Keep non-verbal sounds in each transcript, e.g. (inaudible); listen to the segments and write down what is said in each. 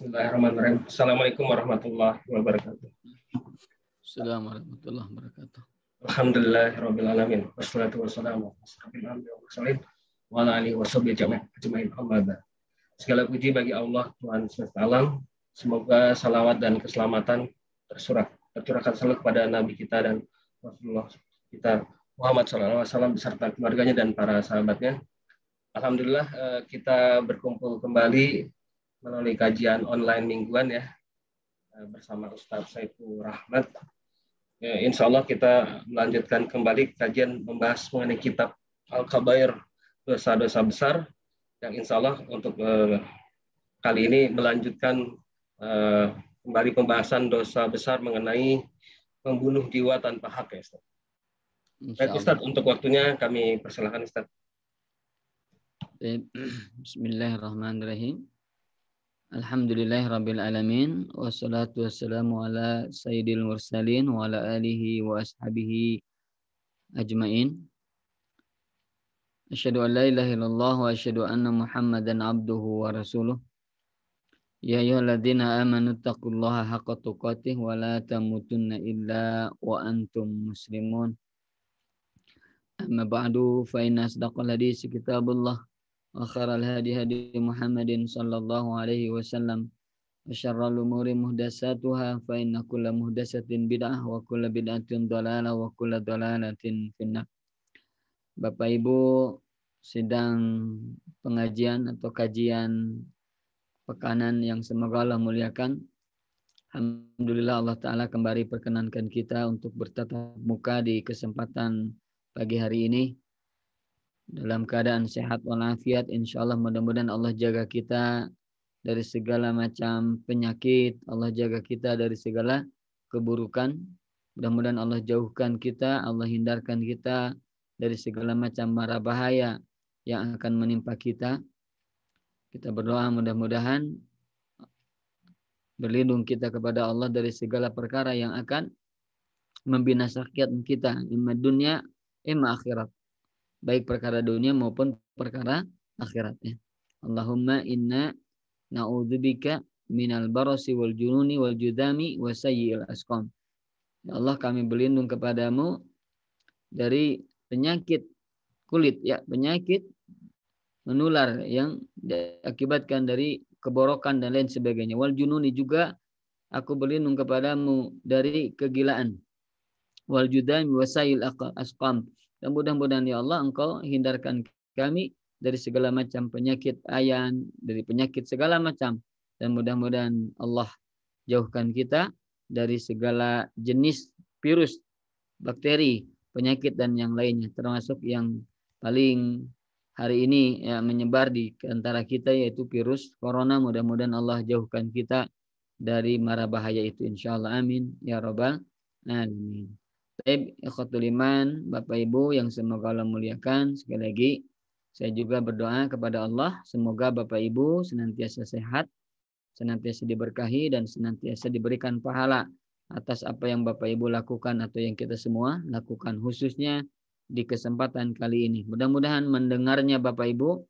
Bismillahirrahmanirrahim. Assalamualaikum warahmatullahi wabarakatuh. Assalamualaikum warahmatullahi wabarakatuh. Alhamdulillahirrahmanirrahim. Wassalatu wassalamu wa alihi wa ajma'in amma Segala puji bagi Allah Tuhan semesta alam. Semoga salawat dan keselamatan tersurat. tercurahkan selalu kepada Nabi kita dan Rasulullah kita Muhammad SAW beserta keluarganya dan para sahabatnya. Alhamdulillah eh, kita berkumpul kembali melalui kajian online mingguan ya eh, bersama Ustaz Saiful Rahmat. Ya, insya Allah kita melanjutkan kembali kajian membahas mengenai kitab Al-Kabair dosa-dosa besar yang insya Allah untuk eh, kali ini melanjutkan eh, kembali pembahasan dosa besar mengenai membunuh jiwa tanpa hak ya Ustaz. Baik Ustaz, untuk waktunya kami persilahkan Ustaz. (clears throat) Bismillahirrahmanirrahim. Alhamdulillah Rabbil Alamin Wassalatu wassalamu ala Sayyidil Mursalin Wa ala alihi wa ashabihi ajmain Asyadu an la ilaha illallah Wa asyadu anna muhammadan abduhu wa rasuluh Ya ayuhalladzina amanu taqullaha haqqa tuqatih Wa la tamutunna illa wa antum muslimun Amma ba'du fa inna asdaqal hadisi kitabullah وخير الهدي هدي محمد صلى الله عليه وسلم وشر الأمور مهدساتها فإن كل مهدسة بدعة وكل بدعة ضلالة وكل ضلالة في النار Bapak Ibu sedang pengajian atau kajian pekanan yang semoga Allah muliakan. Alhamdulillah Allah Ta'ala kembali perkenankan kita untuk bertatap muka di kesempatan pagi hari ini dalam keadaan sehat walafiat insya Allah mudah-mudahan Allah jaga kita dari segala macam penyakit Allah jaga kita dari segala keburukan mudah-mudahan Allah jauhkan kita Allah hindarkan kita dari segala macam mara bahaya yang akan menimpa kita kita berdoa mudah-mudahan berlindung kita kepada Allah dari segala perkara yang akan membinasakan kita di dunia imma akhirat baik perkara dunia maupun perkara akhiratnya. Allahumma inna na'udzubika minal barasi wal jununi wal judami wasayyil asqam. Ya Allah kami berlindung kepadamu dari penyakit kulit ya penyakit menular yang diakibatkan dari keborokan dan lain sebagainya. Wal jununi juga aku berlindung kepadamu dari kegilaan. Wal judami wasail asqam dan mudah-mudahan ya Allah engkau hindarkan kami dari segala macam penyakit ayan, dari penyakit segala macam. Dan mudah-mudahan Allah jauhkan kita dari segala jenis virus, bakteri, penyakit dan yang lainnya. Termasuk yang paling hari ini ya, menyebar di antara kita yaitu virus corona. Mudah-mudahan Allah jauhkan kita dari mara bahaya itu insya Allah. Amin. Ya Robbal Alamin. Taib ikhwatul iman, Bapak Ibu yang semoga Allah muliakan. Sekali lagi, saya juga berdoa kepada Allah. Semoga Bapak Ibu senantiasa sehat, senantiasa diberkahi, dan senantiasa diberikan pahala atas apa yang Bapak Ibu lakukan atau yang kita semua lakukan khususnya di kesempatan kali ini. Mudah-mudahan mendengarnya Bapak Ibu,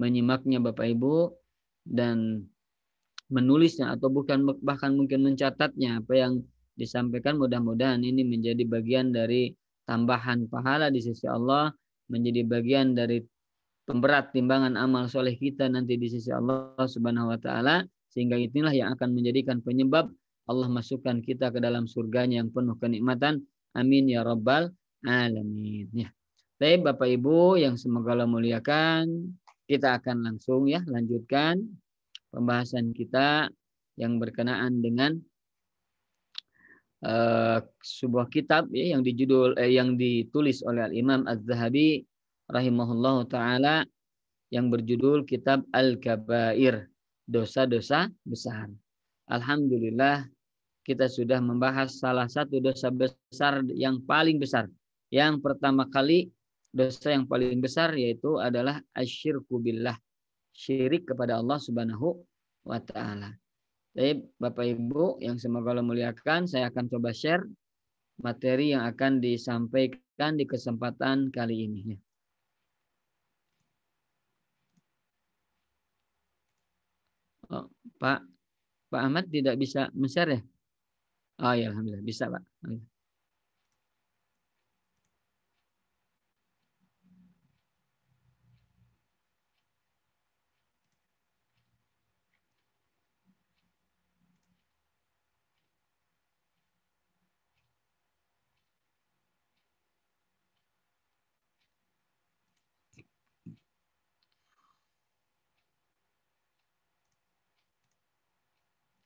menyimaknya Bapak Ibu, dan menulisnya atau bukan bahkan mungkin mencatatnya apa yang disampaikan mudah-mudahan ini menjadi bagian dari tambahan pahala di sisi Allah, menjadi bagian dari pemberat timbangan amal soleh kita nanti di sisi Allah Subhanahu wa taala sehingga itulah yang akan menjadikan penyebab Allah masukkan kita ke dalam surganya yang penuh kenikmatan. Amin ya rabbal alamin. Ya. Baik Bapak Ibu yang semoga Allah muliakan, kita akan langsung ya lanjutkan pembahasan kita yang berkenaan dengan uh, sebuah kitab ya, yang dijudul eh, yang ditulis oleh Al Imam Az-Zahabi rahimahullah taala yang berjudul kitab Al-Kabair, dosa-dosa besar. Alhamdulillah kita sudah membahas salah satu dosa besar yang paling besar. Yang pertama kali dosa yang paling besar yaitu adalah asyirku billah, syirik kepada Allah Subhanahu wa taala. Baik, Bapak Ibu yang semoga Allah muliakan, saya akan coba share materi yang akan disampaikan di kesempatan kali ini. Oh, Pak, Pak Ahmad tidak bisa men-share ya? Oh ya, alhamdulillah bisa, Pak. Alhamdulillah.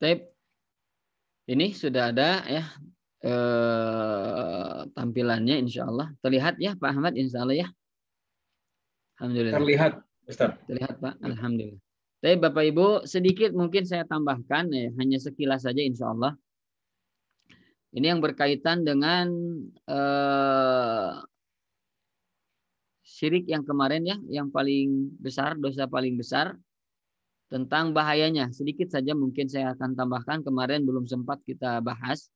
Taip. Ini sudah ada ya eh, tampilannya insya Allah. Terlihat ya Pak Ahmad insya Allah ya. Alhamdulillah. Terlihat. Ustaz. Terlihat Pak. Alhamdulillah. Tapi Bapak Ibu sedikit mungkin saya tambahkan ya, hanya sekilas saja insya Allah. Ini yang berkaitan dengan eh, syirik yang kemarin ya, yang paling besar, dosa paling besar tentang bahayanya. Sedikit saja mungkin saya akan tambahkan kemarin belum sempat kita bahas.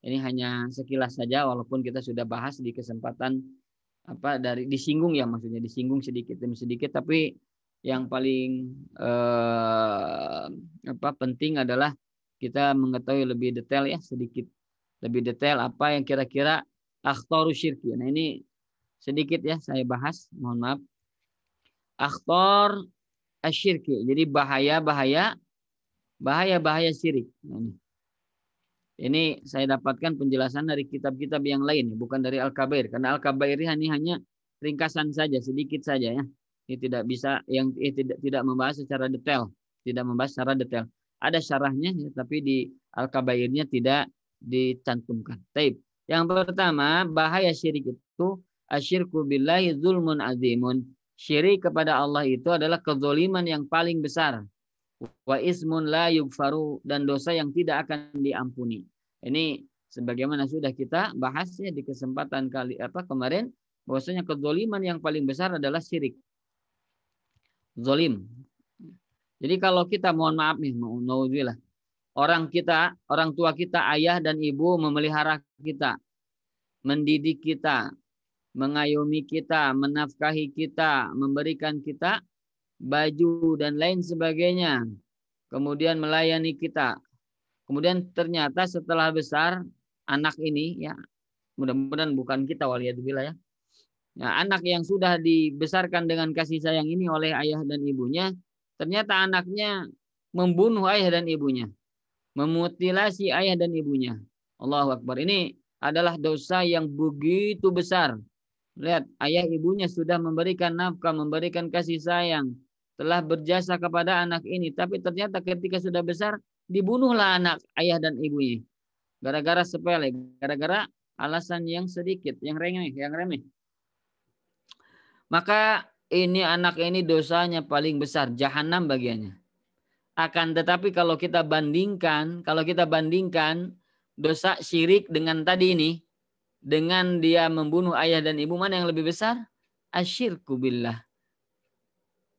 Ini hanya sekilas saja walaupun kita sudah bahas di kesempatan apa dari disinggung ya maksudnya disinggung sedikit demi sedikit tapi yang paling eh, apa penting adalah kita mengetahui lebih detail ya sedikit lebih detail apa yang kira-kira akhtaru syirki. Nah ini sedikit ya saya bahas, mohon maaf. Akhtar asyirki. Ya. Jadi bahaya-bahaya bahaya-bahaya syirik. Nah, ini. ini saya dapatkan penjelasan dari kitab-kitab yang lain, ya, bukan dari Al-Kabair. Karena Al-Kabair ini hanya ringkasan saja, sedikit saja ya. Ini tidak bisa yang eh, tidak tidak membahas secara detail, tidak membahas secara detail. Ada syarahnya ya, tapi di Al-Kabairnya tidak dicantumkan. Taib. Yang pertama, bahaya syirik itu asyirku billahi zulmun azimun syirik kepada Allah itu adalah kezoliman yang paling besar. Wa ismun la yugfaru dan dosa yang tidak akan diampuni. Ini sebagaimana sudah kita bahasnya di kesempatan kali apa kemarin bahwasanya kezoliman yang paling besar adalah syirik. Zolim. Jadi kalau kita mohon maaf nih, nauzubillah. Orang kita, orang tua kita, ayah dan ibu memelihara kita, mendidik kita, mengayomi kita, menafkahi kita, memberikan kita baju dan lain sebagainya. Kemudian melayani kita. Kemudian ternyata setelah besar anak ini ya mudah-mudahan bukan kita waliyadzubillah ya. Nah, anak yang sudah dibesarkan dengan kasih sayang ini oleh ayah dan ibunya, ternyata anaknya membunuh ayah dan ibunya, memutilasi ayah dan ibunya. Allahu Akbar. Ini adalah dosa yang begitu besar Lihat, ayah ibunya sudah memberikan nafkah, memberikan kasih sayang, telah berjasa kepada anak ini. Tapi ternyata ketika sudah besar, dibunuhlah anak ayah dan ibunya. Gara-gara sepele, gara-gara alasan yang sedikit, yang remeh, yang remeh. Maka ini anak ini dosanya paling besar, jahanam bagiannya. Akan tetapi kalau kita bandingkan, kalau kita bandingkan dosa syirik dengan tadi ini, dengan dia membunuh ayah dan ibu mana yang lebih besar? Asyirku billah.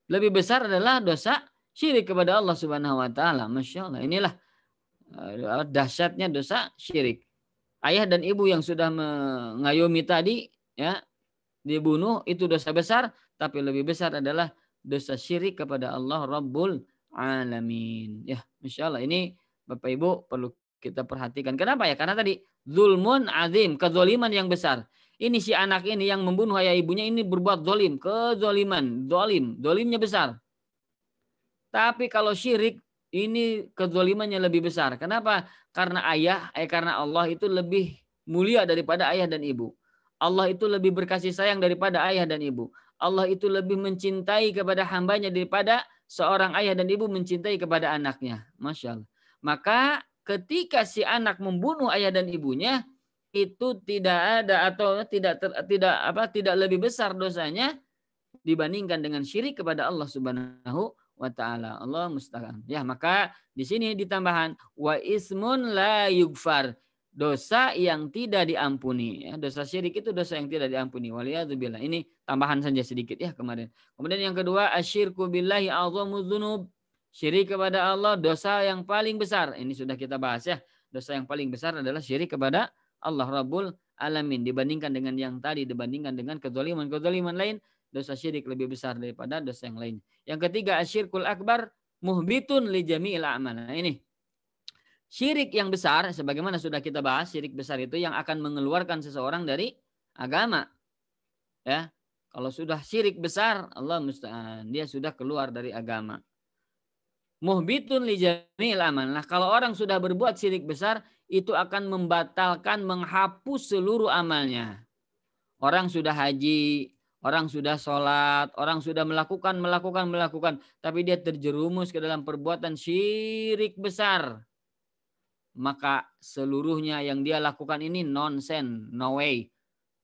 Lebih besar adalah dosa syirik kepada Allah Subhanahu wa taala. Masya Allah. Inilah eh, dahsyatnya dosa syirik. Ayah dan ibu yang sudah mengayomi tadi ya dibunuh itu dosa besar tapi lebih besar adalah dosa syirik kepada Allah Rabbul alamin. Ya, Masya ini Bapak Ibu perlu kita perhatikan. Kenapa ya? Karena tadi zulmun azim, kezoliman yang besar. Ini si anak ini yang membunuh ayah ibunya ini berbuat zolim, kezoliman, zolim, zolimnya besar. Tapi kalau syirik ini kezolimannya lebih besar. Kenapa? Karena ayah, eh, karena Allah itu lebih mulia daripada ayah dan ibu. Allah itu lebih berkasih sayang daripada ayah dan ibu. Allah itu lebih mencintai kepada hambanya daripada seorang ayah dan ibu mencintai kepada anaknya. Masya Allah. Maka ketika si anak membunuh ayah dan ibunya itu tidak ada atau tidak ter, tidak apa tidak lebih besar dosanya dibandingkan dengan syirik kepada Allah Subhanahu wa taala. Allah mustahil. Ya, maka di sini ditambahan wa ismun la yugfar. Dosa yang tidak diampuni. Ya, dosa syirik itu dosa yang tidak diampuni. Waliyadzubillah. Ini tambahan saja sedikit ya kemarin. Kemudian yang kedua asyirku billahi azamudzunub syirik kepada Allah dosa yang paling besar. Ini sudah kita bahas ya. Dosa yang paling besar adalah syirik kepada Allah Rabbul Alamin. Dibandingkan dengan yang tadi, dibandingkan dengan kezaliman-kezaliman lain, dosa syirik lebih besar daripada dosa yang lain. Yang ketiga, syirkul akbar muhbitun li jami'il amal. Nah, ini syirik yang besar sebagaimana sudah kita bahas, syirik besar itu yang akan mengeluarkan seseorang dari agama. Ya. Kalau sudah syirik besar, Allah musta'an, dia sudah keluar dari agama. Muhbitun li jamil aman. Nah, kalau orang sudah berbuat syirik besar, itu akan membatalkan, menghapus seluruh amalnya. Orang sudah haji, orang sudah sholat, orang sudah melakukan, melakukan, melakukan. Tapi dia terjerumus ke dalam perbuatan syirik besar. Maka seluruhnya yang dia lakukan ini nonsen, no way,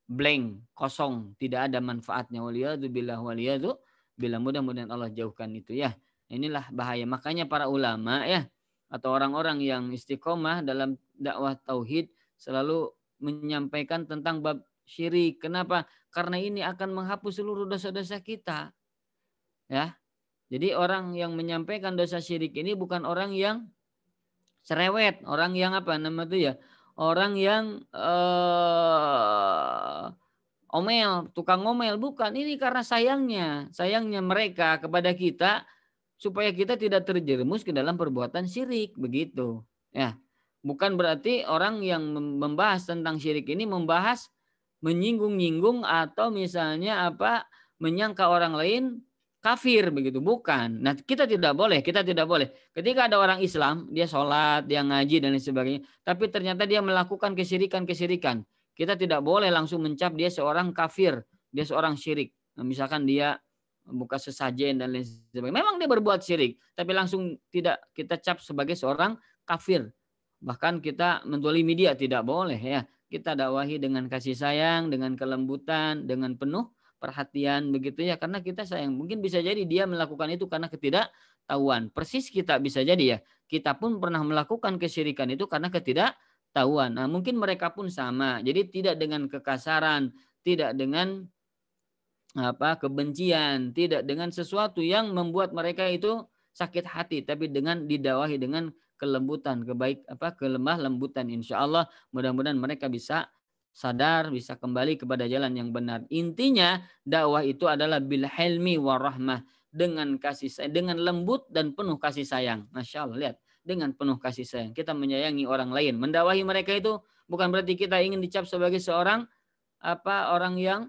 blank, kosong, tidak ada manfaatnya. Waliyadu billah waliyadu bila mudah-mudahan Allah jauhkan itu ya. Inilah bahaya. Makanya para ulama ya atau orang-orang yang istiqomah dalam dakwah tauhid selalu menyampaikan tentang bab syirik. Kenapa? Karena ini akan menghapus seluruh dosa-dosa kita. Ya. Jadi orang yang menyampaikan dosa syirik ini bukan orang yang cerewet, orang yang apa nama itu ya? Orang yang uh, omel, tukang omel bukan. Ini karena sayangnya, sayangnya mereka kepada kita supaya kita tidak terjerumus ke dalam perbuatan syirik begitu. Ya, bukan berarti orang yang membahas tentang syirik ini membahas menyinggung-nyinggung atau misalnya apa menyangka orang lain kafir begitu bukan. Nah kita tidak boleh, kita tidak boleh. Ketika ada orang Islam, dia sholat, dia ngaji dan lain sebagainya, tapi ternyata dia melakukan kesirikan-kesirikan. Kita tidak boleh langsung mencap dia seorang kafir, dia seorang syirik. Nah, misalkan dia muka sesajen dan lain sebagainya. Memang dia berbuat syirik, tapi langsung tidak kita cap sebagai seorang kafir. Bahkan kita mendolimi media tidak boleh ya. Kita dakwahi dengan kasih sayang, dengan kelembutan, dengan penuh perhatian begitu ya karena kita sayang. Mungkin bisa jadi dia melakukan itu karena ketidaktahuan. Persis kita bisa jadi ya. Kita pun pernah melakukan kesyirikan itu karena ketidaktahuan. Nah, mungkin mereka pun sama. Jadi tidak dengan kekasaran, tidak dengan apa kebencian, tidak dengan sesuatu yang membuat mereka itu sakit hati, tapi dengan didawahi dengan kelembutan, kebaik apa kelemah lembutan. Insya Allah mudah-mudahan mereka bisa sadar, bisa kembali kepada jalan yang benar. Intinya dakwah itu adalah bil helmi warahmah dengan kasih sayang, dengan lembut dan penuh kasih sayang. Masya Allah, lihat dengan penuh kasih sayang. Kita menyayangi orang lain, mendawahi mereka itu bukan berarti kita ingin dicap sebagai seorang apa orang yang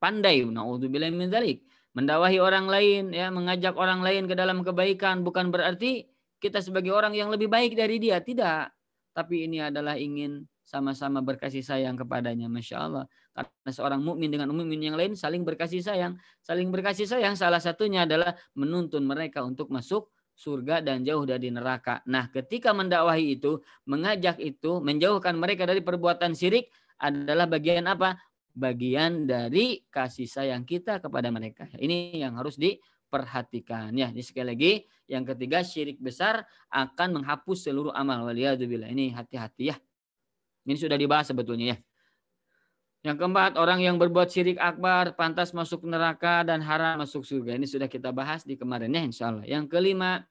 pandai naudzubillah min dzalik mendawahi orang lain ya mengajak orang lain ke dalam kebaikan bukan berarti kita sebagai orang yang lebih baik dari dia tidak tapi ini adalah ingin sama-sama berkasih sayang kepadanya masya Allah karena seorang mukmin dengan mukmin yang lain saling berkasih sayang saling berkasih sayang salah satunya adalah menuntun mereka untuk masuk surga dan jauh dari neraka. Nah, ketika mendakwahi itu, mengajak itu, menjauhkan mereka dari perbuatan syirik adalah bagian apa? bagian dari kasih sayang kita kepada mereka. Ini yang harus diperhatikan ya. Ini sekali lagi yang ketiga syirik besar akan menghapus seluruh amal waliyadzubillah. Ini hati-hati ya. Ini sudah dibahas sebetulnya ya. Yang keempat, orang yang berbuat syirik akbar pantas masuk neraka dan haram masuk surga. Ini sudah kita bahas di kemarin ya insya Allah. Yang kelima,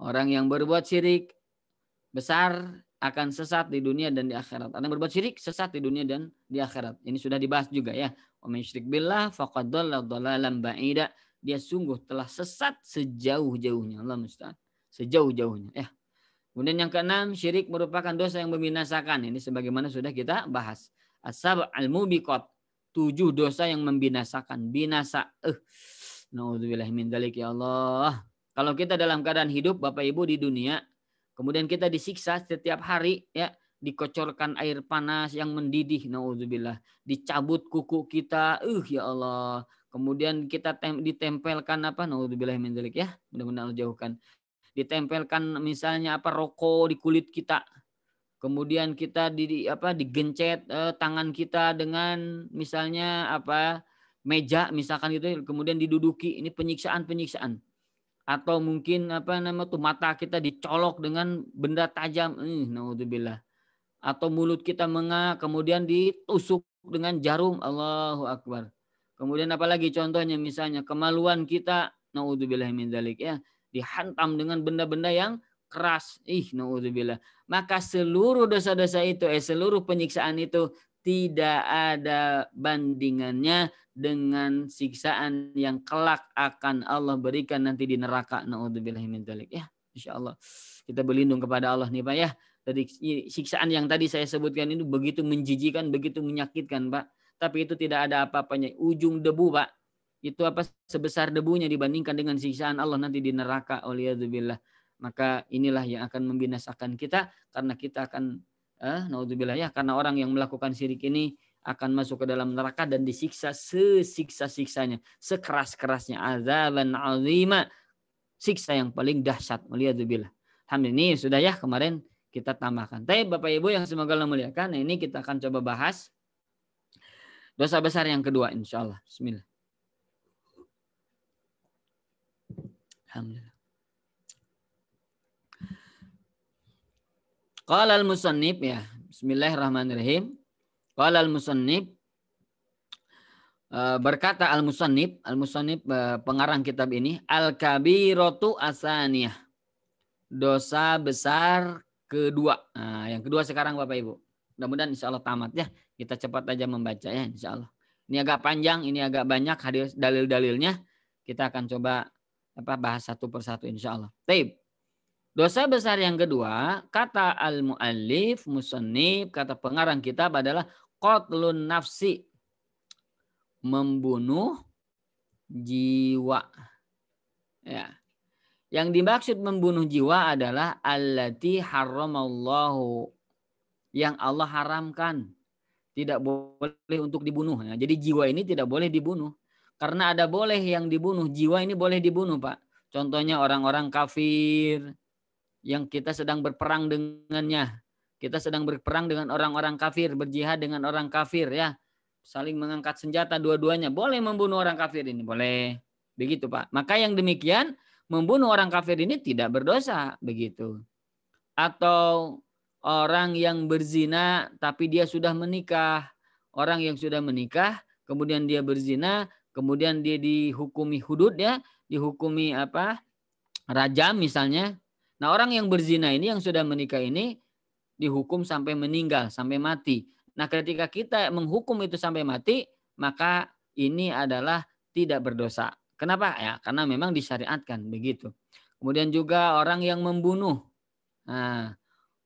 orang yang berbuat syirik besar akan sesat di dunia dan di akhirat. Orang yang berbuat syirik sesat di dunia dan di akhirat. Ini sudah dibahas juga ya. Wa syirik billah faqad ba'ida. Dia sungguh telah sesat sejauh-jauhnya. Allah musta'an. Sejauh-jauhnya ya. Kemudian yang keenam, syirik merupakan dosa yang membinasakan. Ini sebagaimana sudah kita bahas. Asab al mubikot Tujuh dosa yang membinasakan. Binasa. Eh. Nauzubillah min dalik ya Allah. Kalau kita dalam keadaan hidup Bapak Ibu di dunia Kemudian kita disiksa setiap hari ya dikocorkan air panas yang mendidih naudzubillah dicabut kuku kita uh ya Allah kemudian kita tem ditempelkan apa naudzubillah min ya mudah-mudahan Allah jauhkan ditempelkan misalnya apa rokok di kulit kita kemudian kita di, di apa digencet eh, tangan kita dengan misalnya apa meja misalkan gitu kemudian diduduki ini penyiksaan penyiksaan atau mungkin apa nama tuh mata kita dicolok dengan benda tajam eh naudzubillah atau mulut kita menga kemudian ditusuk dengan jarum Allahu akbar kemudian apalagi contohnya misalnya kemaluan kita naudzubillah min dalik ya dihantam dengan benda-benda yang keras ih naudzubillah maka seluruh dosa-dosa itu eh seluruh penyiksaan itu tidak ada bandingannya dengan siksaan yang kelak akan Allah berikan nanti di neraka. Nauzubillah min dzalik. Ya, insyaallah kita berlindung kepada Allah nih Pak ya. Dari siksaan yang tadi saya sebutkan itu begitu menjijikan, begitu menyakitkan, Pak. Tapi itu tidak ada apa-apanya. Ujung debu, Pak. Itu apa sebesar debunya dibandingkan dengan siksaan Allah nanti di neraka. Waliyadzubillah. Maka inilah yang akan membinasakan kita karena kita akan eh, ya karena orang yang melakukan syirik ini akan masuk ke dalam neraka dan disiksa sesiksa-siksanya, sekeras-kerasnya azaban azima. Siksa yang paling dahsyat. Waliyadzubillah. Alhamdulillah ini sudah ya kemarin kita tambahkan. Tapi Bapak Ibu yang semoga Allah muliakan, nah ini kita akan coba bahas dosa besar yang kedua insyaallah. Allah. Bismillah. Alhamdulillah. Qala al-musannif ya. Bismillahirrahmanirrahim. Qala al-musannif eh, berkata al-musannif, al-musannif eh, pengarang kitab ini al-kabiratu asaniyah. Dosa besar kedua. Nah, yang kedua sekarang Bapak Ibu. Mudah-mudahan insya Allah tamat ya. Kita cepat aja membaca ya insya Allah. Ini agak panjang, ini agak banyak hadir dalil-dalilnya. Kita akan coba apa bahas satu persatu insya Allah. Taib. Dosa besar yang kedua, kata al-mu'allif, musannif, kata pengarang kitab adalah qatlun nafsi membunuh jiwa ya yang dimaksud membunuh jiwa adalah allati haramallahu yang Allah haramkan tidak boleh untuk dibunuh ya. jadi jiwa ini tidak boleh dibunuh karena ada boleh yang dibunuh jiwa ini boleh dibunuh Pak contohnya orang-orang kafir yang kita sedang berperang dengannya kita sedang berperang dengan orang-orang kafir, berjihad dengan orang kafir ya. Saling mengangkat senjata dua-duanya. Boleh membunuh orang kafir ini, boleh. Begitu, Pak. Maka yang demikian membunuh orang kafir ini tidak berdosa, begitu. Atau orang yang berzina tapi dia sudah menikah. Orang yang sudah menikah kemudian dia berzina, kemudian dia dihukumi hudud ya, dihukumi apa? rajam misalnya. Nah, orang yang berzina ini yang sudah menikah ini dihukum sampai meninggal, sampai mati. Nah, ketika kita menghukum itu sampai mati, maka ini adalah tidak berdosa. Kenapa? Ya, karena memang disyariatkan begitu. Kemudian juga orang yang membunuh. Nah,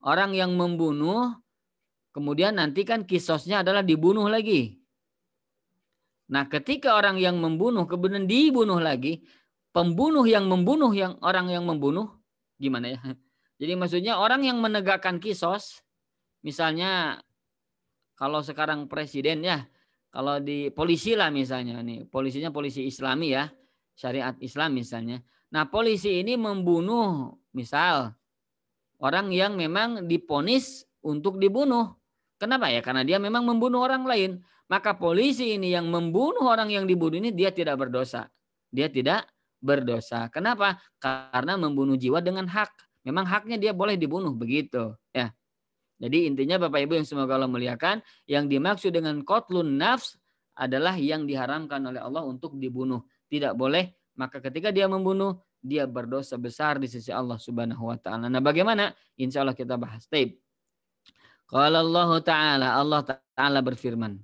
orang yang membunuh kemudian nanti kan kisosnya adalah dibunuh lagi. Nah, ketika orang yang membunuh kemudian dibunuh lagi, pembunuh yang membunuh yang orang yang membunuh gimana ya? Jadi maksudnya orang yang menegakkan kisos, misalnya kalau sekarang presiden ya, kalau di polisi lah misalnya nih, polisinya polisi Islami ya, syariat Islam misalnya. Nah polisi ini membunuh misal orang yang memang diponis untuk dibunuh. Kenapa ya? Karena dia memang membunuh orang lain. Maka polisi ini yang membunuh orang yang dibunuh ini dia tidak berdosa. Dia tidak berdosa. Kenapa? Karena membunuh jiwa dengan hak Memang haknya dia boleh dibunuh begitu, ya. Jadi intinya Bapak Ibu yang semoga Allah muliakan, yang dimaksud dengan kotlun nafs adalah yang diharamkan oleh Allah untuk dibunuh. Tidak boleh, maka ketika dia membunuh, dia berdosa besar di sisi Allah Subhanahu wa taala. Nah, bagaimana? Insya Allah kita bahas. tip Kalau Allah taala, Allah taala berfirman,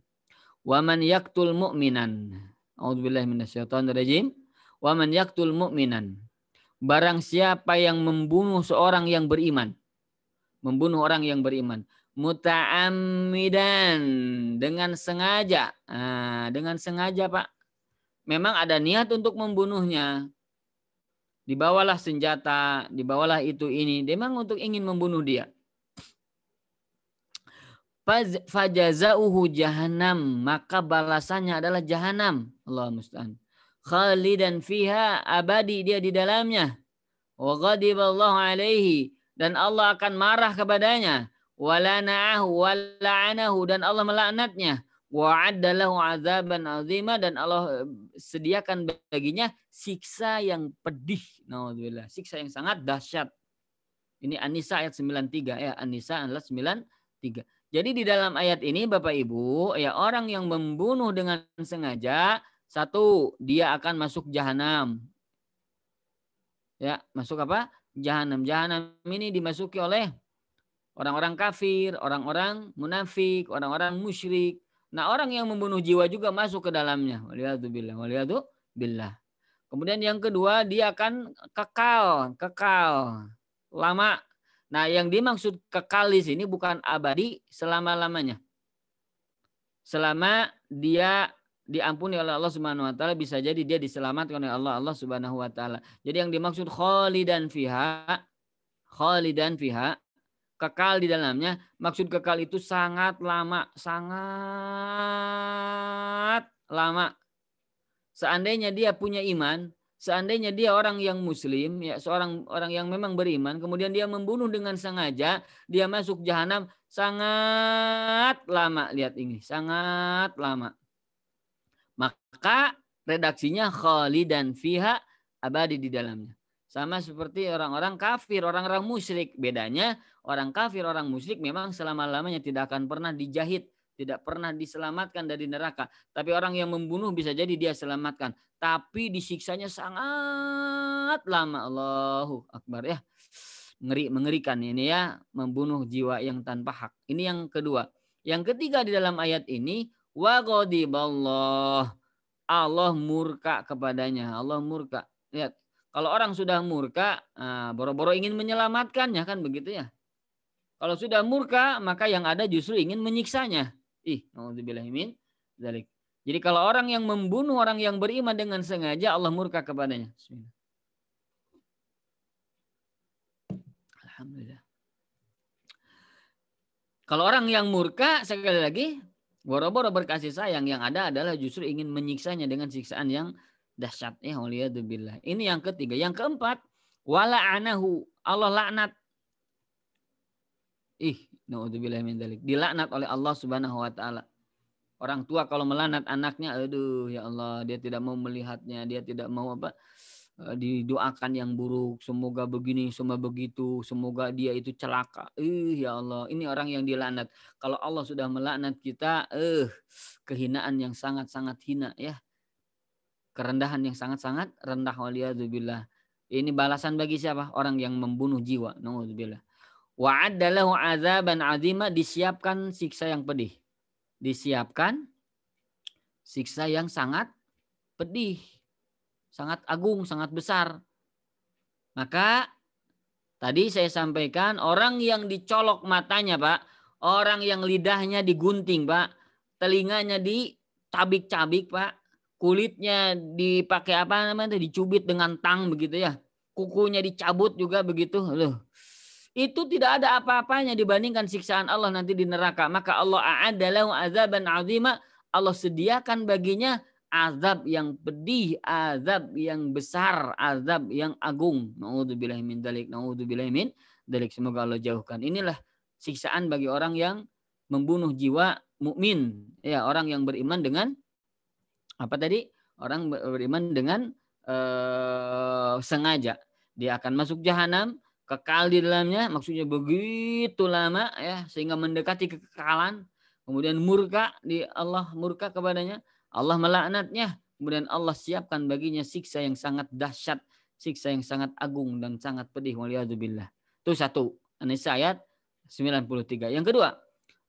"Wa man yaktul mu'minan" A'udzubillahi minasyaitonirrajim. "Wa man yaktul mu'minan" Barang siapa yang membunuh seorang yang beriman. Membunuh orang yang beriman. muta'amidan Dengan sengaja. Ah, dengan sengaja Pak. Memang ada niat untuk membunuhnya. Dibawalah senjata, dibawalah itu ini. Memang untuk ingin membunuh dia. Fajazauhu jahanam. Maka balasannya adalah jahanam. Allah musta'an khalidan fiha abadi dia di dalamnya. Wa ghadiballahu alaihi dan Allah akan marah kepadanya. Walana'ahu wala'anahu dan Allah melaknatnya. Wa azaban azima dan Allah eh, sediakan baginya siksa yang pedih. Nauzubillah, siksa yang sangat dahsyat. Ini An-Nisa ayat 93 ya, An-Nisa adalah 93. Jadi di dalam ayat ini Bapak Ibu, ya orang yang membunuh dengan sengaja satu, dia akan masuk jahanam. Ya, masuk apa? Jahanam. Jahanam ini dimasuki oleh orang-orang kafir, orang-orang munafik, orang-orang musyrik. Nah, orang yang membunuh jiwa juga masuk ke dalamnya. Waliyadzubillah, waliyadzubillah. Kemudian yang kedua, dia akan kekal, kekal lama. Nah, yang dimaksud kekal di sini bukan abadi selama-lamanya. Selama dia diampuni oleh Allah Subhanahu wa taala bisa jadi dia diselamatkan oleh Allah Allah Subhanahu wa taala. Jadi yang dimaksud khalidan fiha khalidan fiha kekal di dalamnya maksud kekal itu sangat lama sangat lama seandainya dia punya iman seandainya dia orang yang muslim ya seorang orang yang memang beriman kemudian dia membunuh dengan sengaja dia masuk jahanam sangat lama lihat ini sangat lama maka redaksinya dan fiha abadi di dalamnya. Sama seperti orang-orang kafir, orang-orang musyrik. Bedanya orang kafir, orang musyrik memang selama-lamanya tidak akan pernah dijahit. Tidak pernah diselamatkan dari neraka. Tapi orang yang membunuh bisa jadi dia selamatkan. Tapi disiksanya sangat lama. Allahu Akbar ya. Ngeri, mengerikan ini ya. Membunuh jiwa yang tanpa hak. Ini yang kedua. Yang ketiga di dalam ayat ini Wa ghadiballah. Allah murka kepadanya. Allah murka. Lihat, kalau orang sudah murka, ah, boro-boro nah, ingin menyelamatkannya kan begitu ya. Kalau sudah murka, maka yang ada justru ingin menyiksanya. Ih, naudzubillahimin zalik. Jadi kalau orang yang membunuh orang yang beriman dengan sengaja, Allah murka kepadanya. Bismillah. Alhamdulillah. Kalau orang yang murka, sekali lagi, Boro-boro berkasih sayang yang ada adalah justru ingin menyiksanya dengan siksaan yang dahsyat ya Ini yang ketiga. Yang keempat, wala anahu Allah laknat. Ih, naudzubillah min dalik. Dilaknat oleh Allah Subhanahu wa taala. Orang tua kalau melanat anaknya, aduh ya Allah, dia tidak mau melihatnya, dia tidak mau apa? Eh, didoakan yang buruk, semoga begini, semoga begitu, semoga dia itu celaka. Eh ya Allah, ini orang yang dilanat Kalau Allah sudah melaknat kita, eh kehinaan yang sangat-sangat hina ya. Kerendahan yang sangat-sangat rendah waliyadzubillah. Ini balasan bagi siapa? Orang yang membunuh jiwa. Nauzubillah. Wa adalahu azaban azima disiapkan siksa yang pedih. Disiapkan siksa yang sangat pedih sangat agung, sangat besar. Maka tadi saya sampaikan orang yang dicolok matanya, Pak, orang yang lidahnya digunting, Pak, telinganya dicabik cabik Pak, kulitnya dipakai apa namanya dicubit dengan tang begitu ya. Kukunya dicabut juga begitu. Loh. Itu tidak ada apa-apanya dibandingkan siksaan Allah nanti di neraka. Maka Allah a'adalahu azaban azima. Allah sediakan baginya azab yang pedih, azab yang besar, azab yang agung. Nauzubillahi min dalik, nauzubillahi min dalik. Semoga Allah jauhkan. Inilah siksaan bagi orang yang membunuh jiwa mukmin, ya orang yang beriman dengan apa tadi? Orang beriman dengan uh, sengaja. Dia akan masuk jahanam kekal di dalamnya maksudnya begitu lama ya sehingga mendekati kekekalan kemudian murka di Allah murka kepadanya Allah melaknatnya, kemudian Allah siapkan baginya siksa yang sangat dahsyat, siksa yang sangat agung dan sangat pedih waliyadzubillah. Itu satu. anis ayat 93. Yang kedua,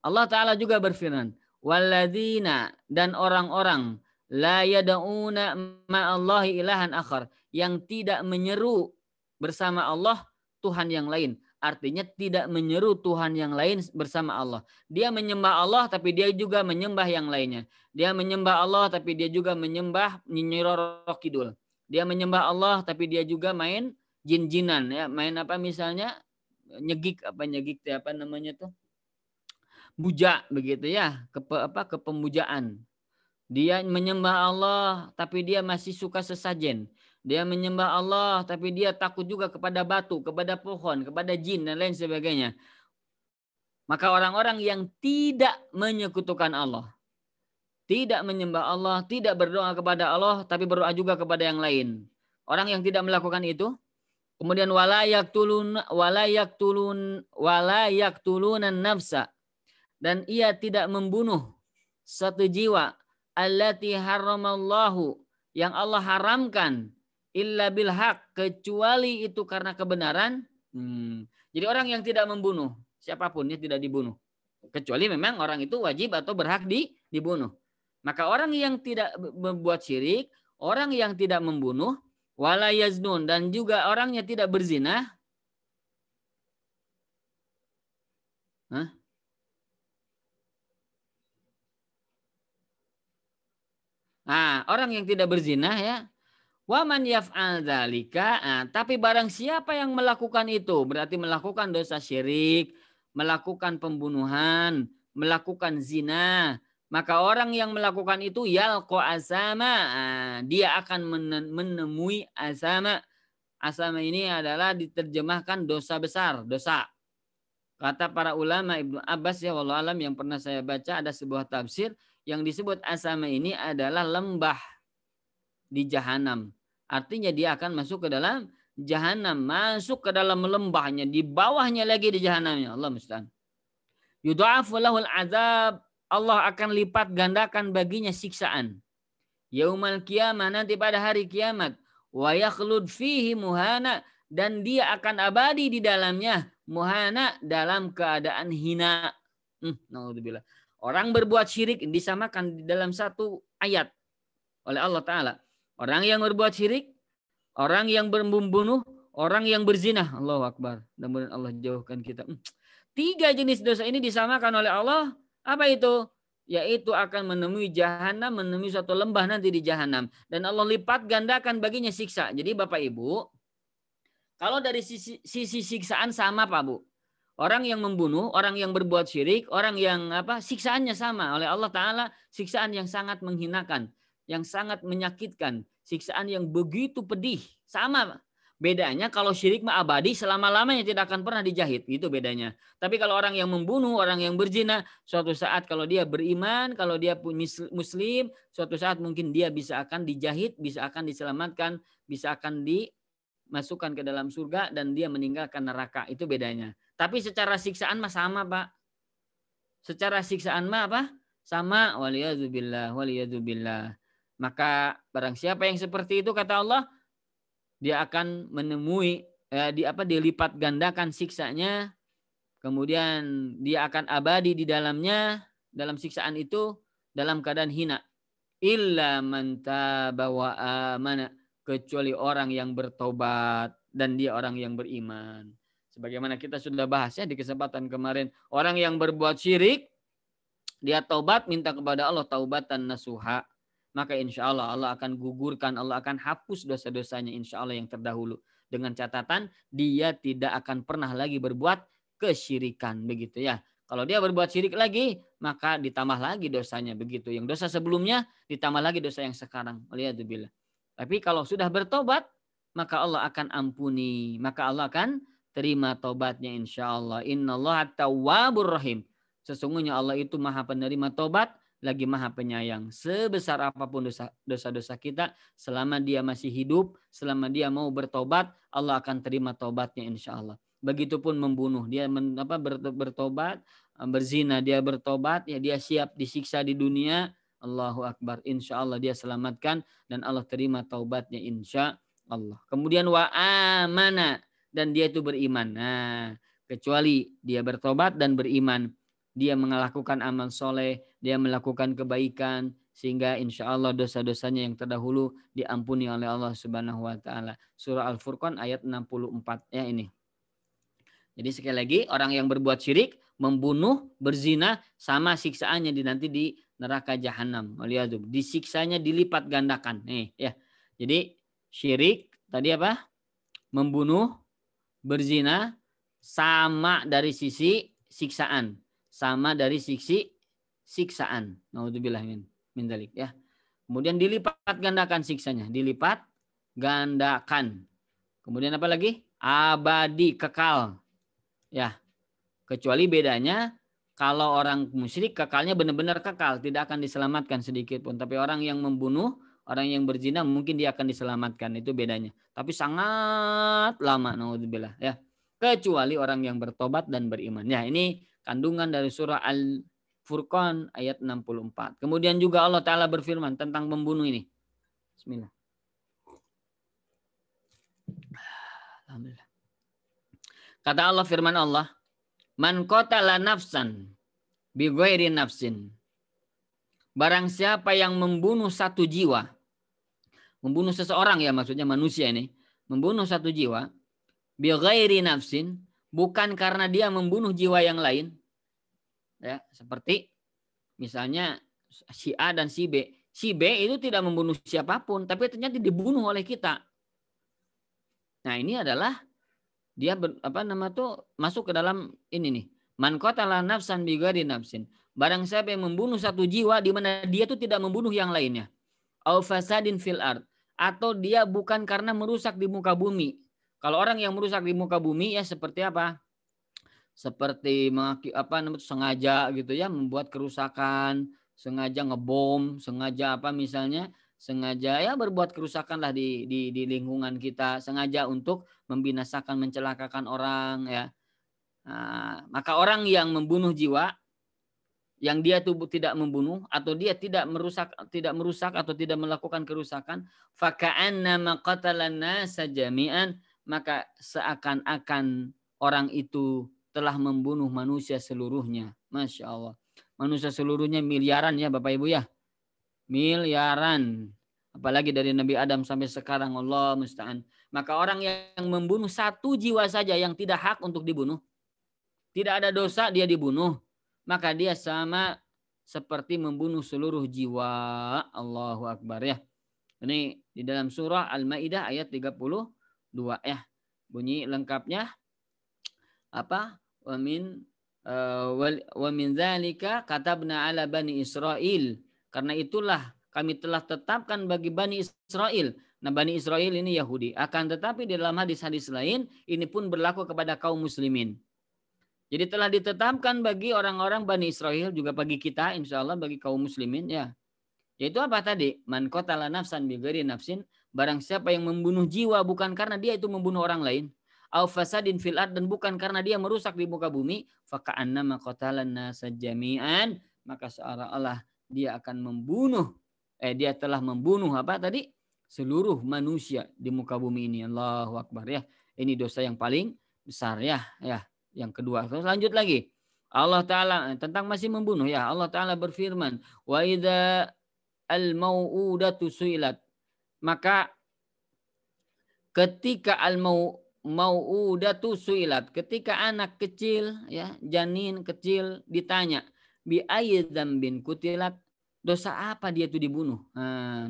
Allah Ta'ala juga berfirman, Waladina dan orang-orang la yada'una ma'allahi ilahan akhar. Yang tidak menyeru bersama Allah Tuhan yang lain. Artinya tidak menyeru Tuhan yang lain bersama Allah. Dia menyembah Allah tapi dia juga menyembah yang lainnya. Dia menyembah Allah tapi dia juga menyembah Nyiro Kidul. Dia menyembah Allah tapi dia juga main jin-jinan ya, main apa misalnya nyegik apa nyegik apa namanya tuh buja begitu ya ke apa kepemujaan dia menyembah Allah tapi dia masih suka sesajen dia menyembah Allah tapi dia takut juga kepada batu, kepada pohon, kepada jin dan lain sebagainya. Maka orang-orang yang tidak menyekutukan Allah, tidak menyembah Allah, tidak berdoa kepada Allah, tapi berdoa juga kepada yang lain. Orang yang tidak melakukan itu, kemudian walayak tulun, walayak tulun, walayak tulunan nafsa, dan ia tidak membunuh satu jiwa, allati haramallahu, yang Allah haramkan, illa bil haq kecuali itu karena kebenaran hmm. jadi orang yang tidak membunuh siapapun dia ya tidak dibunuh kecuali memang orang itu wajib atau berhak di dibunuh maka orang yang tidak membuat syirik orang yang tidak membunuh wala yaznun dan juga orangnya tidak berzina Hah? Nah, orang yang tidak berzina ya, Waman yaf'al dzalika, nah, tapi barang siapa yang melakukan itu, berarti melakukan dosa syirik, melakukan pembunuhan, melakukan zina, maka orang yang melakukan itu ko asama, ah, dia akan menemui asama. Asama ini adalah diterjemahkan dosa besar, dosa. Kata para ulama Ibnu Abbas ya Allah alam yang pernah saya baca ada sebuah tafsir yang disebut asama ini adalah lembah di jahanam Artinya dia akan masuk ke dalam jahanam, masuk ke dalam lembahnya, di bawahnya lagi di jahanamnya. Allah musta'an. Yudha'afu lahul azab. Allah akan lipat gandakan baginya siksaan. Yaumal Kiamat nanti pada hari kiamat. Wa yakhlud fihi muhana. Dan dia akan abadi di dalamnya. Muhana dalam keadaan hina. Hmm, Orang berbuat syirik disamakan di dalam satu ayat oleh Allah Ta'ala. Orang yang berbuat syirik, orang yang membunuh, orang yang berzinah, Allahu Akbar. Dan Allah jauhkan kita. Hmm. Tiga jenis dosa ini disamakan oleh Allah. Apa itu? Yaitu akan menemui jahanam, menemui suatu lembah nanti di jahanam. Dan Allah lipat gandakan baginya siksa. Jadi Bapak Ibu, kalau dari sisi, sisi siksaan sama Pak Bu. Orang yang membunuh, orang yang berbuat syirik, orang yang apa siksaannya sama oleh Allah Taala, siksaan yang sangat menghinakan yang sangat menyakitkan, siksaan yang begitu pedih. Sama bedanya kalau syirik mah abadi selama-lamanya tidak akan pernah dijahit, itu bedanya. Tapi kalau orang yang membunuh, orang yang berzina, suatu saat kalau dia beriman, kalau dia muslim, suatu saat mungkin dia bisa akan dijahit, bisa akan diselamatkan, bisa akan dimasukkan ke dalam surga dan dia meninggalkan neraka. Itu bedanya. Tapi secara siksaan mah sama, Pak. Secara siksaan mah apa? Sama waliyadzubillah waliyadzubillah maka barang siapa yang seperti itu kata Allah, dia akan menemui eh, di apa dilipat gandakan siksanya, kemudian dia akan abadi di dalamnya dalam siksaan itu dalam keadaan hina. Illa man bawa amana kecuali orang yang bertobat dan dia orang yang beriman. Sebagaimana kita sudah bahas ya di kesempatan kemarin, orang yang berbuat syirik dia taubat minta kepada Allah taubatan nasuha maka insya Allah Allah akan gugurkan, Allah akan hapus dosa-dosanya insya Allah yang terdahulu. Dengan catatan dia tidak akan pernah lagi berbuat kesyirikan begitu ya. Kalau dia berbuat syirik lagi, maka ditambah lagi dosanya begitu. Yang dosa sebelumnya ditambah lagi dosa yang sekarang. Lihat Tapi kalau sudah bertobat, maka Allah akan ampuni, maka Allah akan terima tobatnya insya Allah. Inna Allah Sesungguhnya Allah itu maha penerima tobat lagi maha penyayang. Sebesar apapun dosa-dosa kita, selama dia masih hidup, selama dia mau bertobat, Allah akan terima tobatnya insya Allah. Begitupun membunuh, dia men, apa, bertobat, eh, berzina, dia bertobat, ya dia siap disiksa di dunia, Allahu Akbar. Insya Allah dia selamatkan dan Allah terima taubatnya insya Allah. Kemudian wa amana dan dia itu beriman. Nah, kecuali dia bertobat dan beriman, dia melakukan amal soleh, dia melakukan kebaikan sehingga insya Allah dosa-dosanya yang terdahulu diampuni oleh Allah Subhanahu wa taala. Surah Al-Furqan ayat 64 ya ini. Jadi sekali lagi orang yang berbuat syirik, membunuh, berzina sama siksaannya di nanti di neraka jahanam. di Disiksanya dilipat gandakan. Nih ya. Jadi syirik tadi apa? Membunuh, berzina sama dari sisi siksaan, sama dari sisi siksaan. Nauzubillah min min dalik ya. Kemudian dilipat gandakan siksanya, dilipat gandakan. Kemudian apa lagi? Abadi, kekal. Ya. Kecuali bedanya kalau orang musyrik kekalnya benar-benar kekal, tidak akan diselamatkan sedikit pun. Tapi orang yang membunuh, orang yang berzina mungkin dia akan diselamatkan, itu bedanya. Tapi sangat lama naudzubillah ya. Kecuali orang yang bertobat dan beriman. Ya, ini kandungan dari surah Al Furqan ayat 64. Kemudian juga Allah Ta'ala berfirman tentang pembunuh ini. Bismillah. Alhamdulillah. Kata Allah firman Allah. Man kotala nafsan bi nafsin. Barang siapa yang membunuh satu jiwa. Membunuh seseorang ya maksudnya manusia ini. Membunuh satu jiwa. Bi nafsin. Bukan karena dia membunuh jiwa yang lain ya seperti misalnya si A dan si B. Si B itu tidak membunuh siapapun, tapi ternyata dibunuh oleh kita. Nah ini adalah dia ber, apa nama tuh masuk ke dalam ini nih. Man qatala nafsan bighairi nafsin. Barang siapa yang membunuh satu jiwa di mana dia tuh tidak membunuh yang lainnya. Au fasadin fil ard atau dia bukan karena merusak di muka bumi. Kalau orang yang merusak di muka bumi ya seperti apa? seperti mengaki, apa namanya sengaja gitu ya membuat kerusakan, sengaja ngebom, sengaja apa misalnya sengaja ya berbuat kerusakan lah di, di di lingkungan kita, sengaja untuk membinasakan, mencelakakan orang ya. Nah, maka orang yang membunuh jiwa yang dia tubuh tidak membunuh atau dia tidak merusak tidak merusak atau tidak melakukan kerusakan nama kata lana sajamian maka seakan-akan orang itu telah membunuh manusia seluruhnya. Masya Allah. Manusia seluruhnya miliaran ya Bapak Ibu ya. Miliaran. Apalagi dari Nabi Adam sampai sekarang Allah musta'an. Maka orang yang membunuh satu jiwa saja yang tidak hak untuk dibunuh. Tidak ada dosa dia dibunuh. Maka dia sama seperti membunuh seluruh jiwa. Allahu Akbar ya. Ini di dalam surah Al-Maidah ayat 32 ya. Bunyi lengkapnya apa wamin uh, eh, wamin zalika katabna ala bani Israel karena itulah kami telah tetapkan bagi bani Israel Nah, Bani Israel ini Yahudi. Akan tetapi di dalam hadis-hadis lain, ini pun berlaku kepada kaum muslimin. Jadi telah ditetapkan bagi orang-orang Bani Israel, juga bagi kita, insya Allah bagi kaum muslimin. ya. Yaitu apa tadi? Man kota nafsan bigari nafsin, barang siapa yang membunuh jiwa bukan karena dia itu membunuh orang lain au fasadin fil ard dan bukan karena dia merusak di muka bumi faka'annama qatalan nasa jami'an maka seolah-olah dia akan membunuh eh dia telah membunuh apa tadi seluruh manusia di muka bumi ini Allahu akbar ya ini dosa yang paling besar ya ya yang kedua terus lanjut lagi Allah taala eh, tentang masih membunuh ya Allah taala berfirman wa idza al mau'udatu suilat maka ketika al mau Mau mau'udatu suilat ketika anak kecil ya janin kecil ditanya bi bin kutilat dosa apa dia itu dibunuh nah,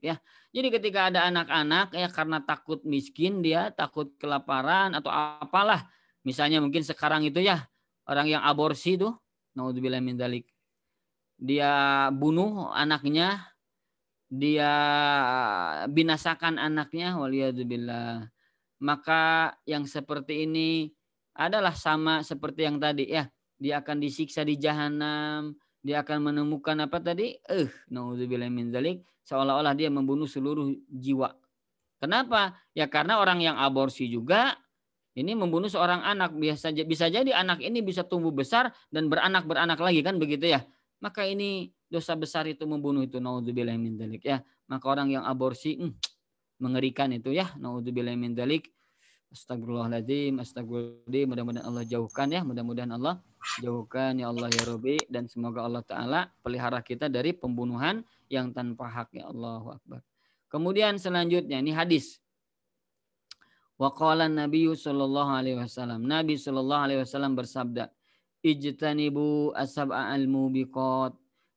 ya jadi ketika ada anak-anak ya karena takut miskin dia takut kelaparan atau apalah misalnya mungkin sekarang itu ya orang yang aborsi tuh naudzubillah min dia bunuh anaknya dia binasakan anaknya waliyadzubillah maka yang seperti ini adalah sama seperti yang tadi ya dia akan disiksa di jahanam dia akan menemukan apa tadi eh naudzubillah min dzalik seolah-olah dia membunuh seluruh jiwa kenapa ya karena orang yang aborsi juga ini membunuh seorang anak biasa bisa jadi anak ini bisa tumbuh besar dan beranak beranak lagi kan begitu ya maka ini dosa besar itu membunuh itu naudzubillah min dzalik ya maka orang yang aborsi hmm, mengerikan itu ya. Nauzubillahi min dzalik. Astagfirullahaladzim, astagfirullahaladzim. Mudah-mudahan Allah jauhkan ya. Mudah-mudahan Allah jauhkan ya Allah ya Rabbi. Dan semoga Allah Ta'ala pelihara kita dari pembunuhan yang tanpa hak ya Allah Akbar. Kemudian selanjutnya, ini hadis. Waqalan Nabi Sallallahu Alaihi Wasallam. Nabi Sallallahu Alaihi Wasallam bersabda, Ijtanibu asab'a al-mubiqat.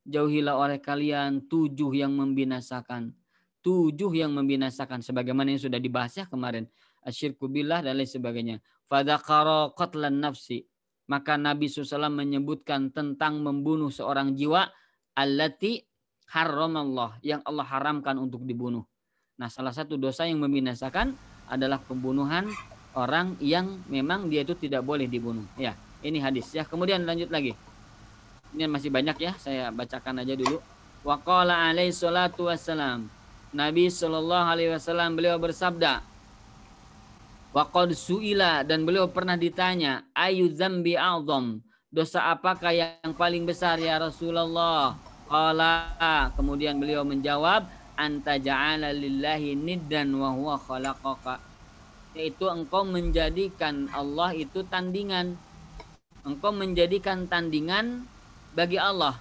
Jauhilah oleh kalian tujuh yang membinasakan tujuh yang membinasakan sebagaimana yang sudah dibahas ya kemarin asyirku billah dan lain sebagainya fadzakara qatlan nafsi maka Nabi SAW menyebutkan tentang membunuh seorang jiwa allati Allah yang Allah haramkan untuk dibunuh. Nah, salah satu dosa yang membinasakan adalah pembunuhan orang yang memang dia itu tidak boleh dibunuh. Ya, ini hadis ya. Kemudian lanjut lagi. Ini masih banyak ya, saya bacakan aja dulu. Waqala alaihi salatu wassalam Nabi Shallallahu Alaihi Wasallam beliau bersabda, Wakod suila dan beliau pernah ditanya, ayu zambi azam, dosa apakah yang paling besar ya Rasulullah? Kala kemudian beliau menjawab, anta ja'ala lillahi niddan wa huwa khalaqaka. Yaitu engkau menjadikan Allah itu tandingan. Engkau menjadikan tandingan bagi Allah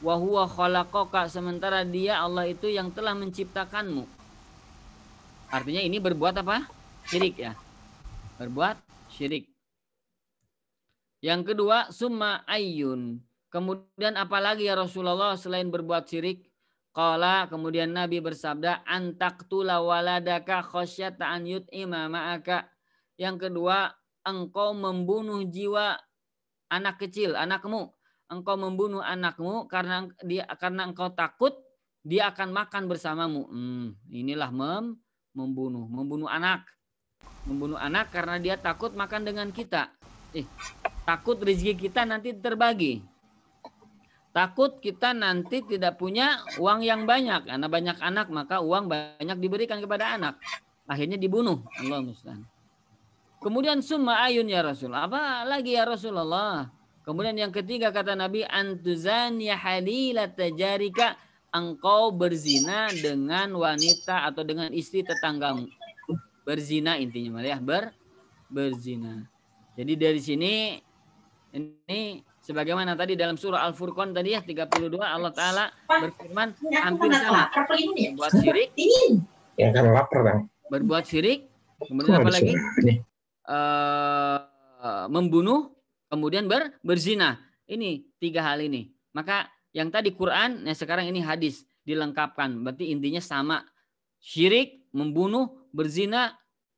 Wahuwa kholakoka sementara dia Allah itu yang telah menciptakanmu. Artinya ini berbuat apa? Syirik ya. Berbuat syirik. Yang kedua, summa ayyun. Kemudian apalagi ya Rasulullah selain berbuat syirik? Qala kemudian Nabi bersabda antaktula waladaka khasyata an yut'ima ma'aka. Yang kedua, engkau membunuh jiwa anak kecil, anakmu engkau membunuh anakmu karena dia karena engkau takut dia akan makan bersamamu. Hmm, inilah mem, membunuh, membunuh anak. Membunuh anak karena dia takut makan dengan kita. Eh, takut rezeki kita nanti terbagi. Takut kita nanti tidak punya uang yang banyak. Karena banyak anak, maka uang banyak diberikan kepada anak. Akhirnya dibunuh. Allah Kemudian summa ayun ya Rasul. Apa lagi ya Rasulullah? Kemudian yang ketiga kata Nabi antuzan ya halilatajarika engkau berzina dengan wanita atau dengan istri tetanggamu. Berzina intinya malah ya, ber berzina. Jadi dari sini ini sebagaimana tadi dalam surah Al-Furqan tadi ya 32 Allah taala berfirman hampir sama. Ya? Berbuat syirik. (laughs) yang kan lapar bang Berbuat syirik. Kemudian apa lagi? Uh, membunuh kemudian ber, berzina. Ini tiga hal ini. Maka yang tadi Quran, yang sekarang ini hadis dilengkapkan. Berarti intinya sama. Syirik, membunuh, berzina,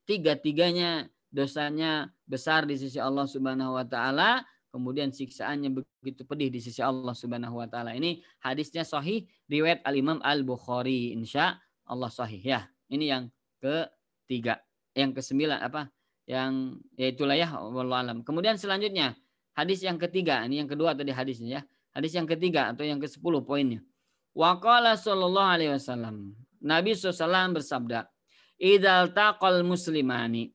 tiga-tiganya dosanya besar di sisi Allah Subhanahu wa taala, kemudian siksaannya begitu pedih di sisi Allah Subhanahu wa taala. Ini hadisnya sahih riwayat Al Imam Al Bukhari insya Allah sahih ya. Ini yang ketiga, yang kesembilan apa? Yang ya itulah ya wallahu alam. Kemudian selanjutnya Hadis yang ketiga, ini yang kedua tadi hadisnya ya. Hadis yang ketiga atau yang ke-10 poinnya. Waqala sallallahu alaihi wasallam. Nabi SAW bersabda, Idal taqal muslimani.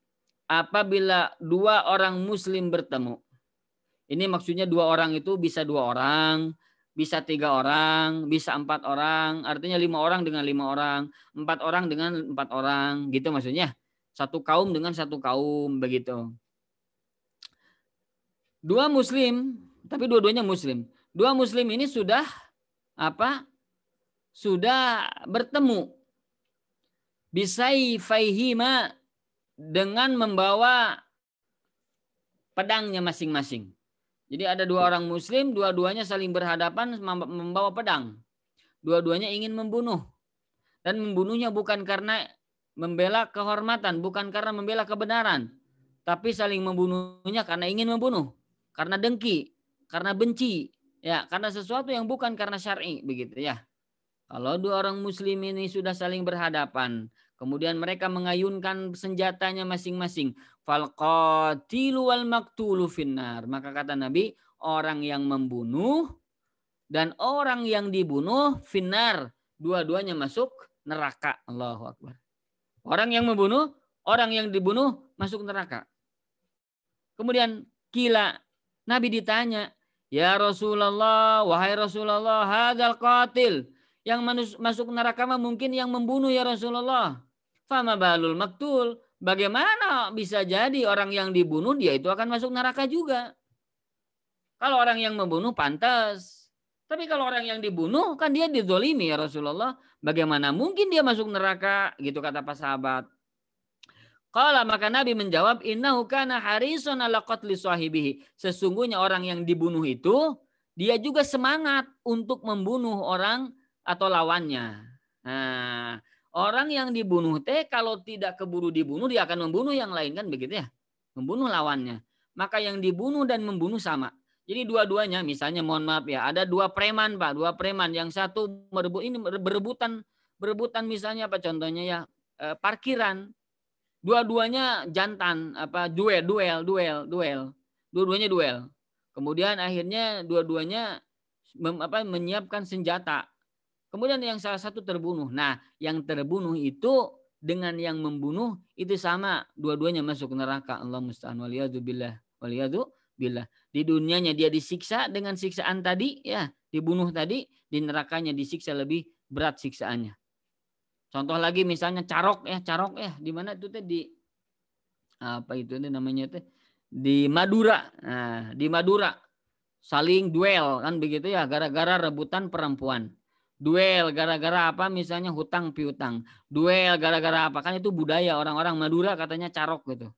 Apabila dua orang muslim bertemu. Ini maksudnya dua orang itu bisa dua orang, bisa tiga orang, bisa empat orang. Artinya lima orang dengan lima orang, empat orang dengan empat orang. Gitu maksudnya. Satu kaum dengan satu kaum begitu. Dua muslim, tapi dua-duanya muslim. Dua muslim ini sudah apa? Sudah bertemu. Bisai faihima dengan membawa pedangnya masing-masing. Jadi ada dua orang muslim, dua-duanya saling berhadapan membawa pedang. Dua-duanya ingin membunuh. Dan membunuhnya bukan karena membela kehormatan, bukan karena membela kebenaran, tapi saling membunuhnya karena ingin membunuh karena dengki, karena benci, ya, karena sesuatu yang bukan karena syar'i begitu ya. Kalau dua orang muslim ini sudah saling berhadapan, kemudian mereka mengayunkan senjatanya masing-masing, falqatilu wal maktulu finnar. Maka kata Nabi, orang yang membunuh dan orang yang dibunuh finnar, dua-duanya masuk neraka. Allahu akbar. Orang yang membunuh, orang yang dibunuh masuk neraka. Kemudian kila Nabi ditanya, Ya Rasulullah, wahai Rasulullah, hadal qatil. Yang masuk neraka mah mungkin yang membunuh ya Rasulullah. Fama balul maktul. Bagaimana bisa jadi orang yang dibunuh dia itu akan masuk neraka juga. Kalau orang yang membunuh pantas. Tapi kalau orang yang dibunuh kan dia dizolimi ya Rasulullah. Bagaimana mungkin dia masuk neraka gitu kata para sahabat. Kalau, maka Nabi menjawab, innahu kana harison ala qatli sahibihi. Sesungguhnya orang yang dibunuh itu, dia juga semangat untuk membunuh orang atau lawannya. Nah, orang yang dibunuh teh kalau tidak keburu dibunuh, dia akan membunuh yang lain kan begitu ya. Membunuh lawannya. Maka yang dibunuh dan membunuh sama. Jadi dua-duanya misalnya mohon maaf ya, ada dua preman Pak, dua preman yang satu merebut ini berebutan berebutan misalnya apa contohnya ya eh, parkiran Dua-duanya jantan, apa duel, duel, duel, duel. Dua-duanya duel. Kemudian akhirnya dua-duanya apa, menyiapkan senjata. Kemudian yang salah satu terbunuh. Nah, yang terbunuh itu dengan yang membunuh itu sama. Dua-duanya masuk neraka. Allah musta'an billah waliyadu billah di dunianya dia disiksa dengan siksaan tadi ya dibunuh tadi di nerakanya disiksa lebih berat siksaannya Contoh lagi misalnya carok ya, carok ya, di mana itu teh di apa itu namanya teh di Madura. Nah, di Madura saling duel kan begitu ya gara-gara rebutan perempuan. Duel gara-gara apa misalnya hutang piutang. Duel gara-gara apa kan itu budaya orang-orang Madura katanya carok gitu.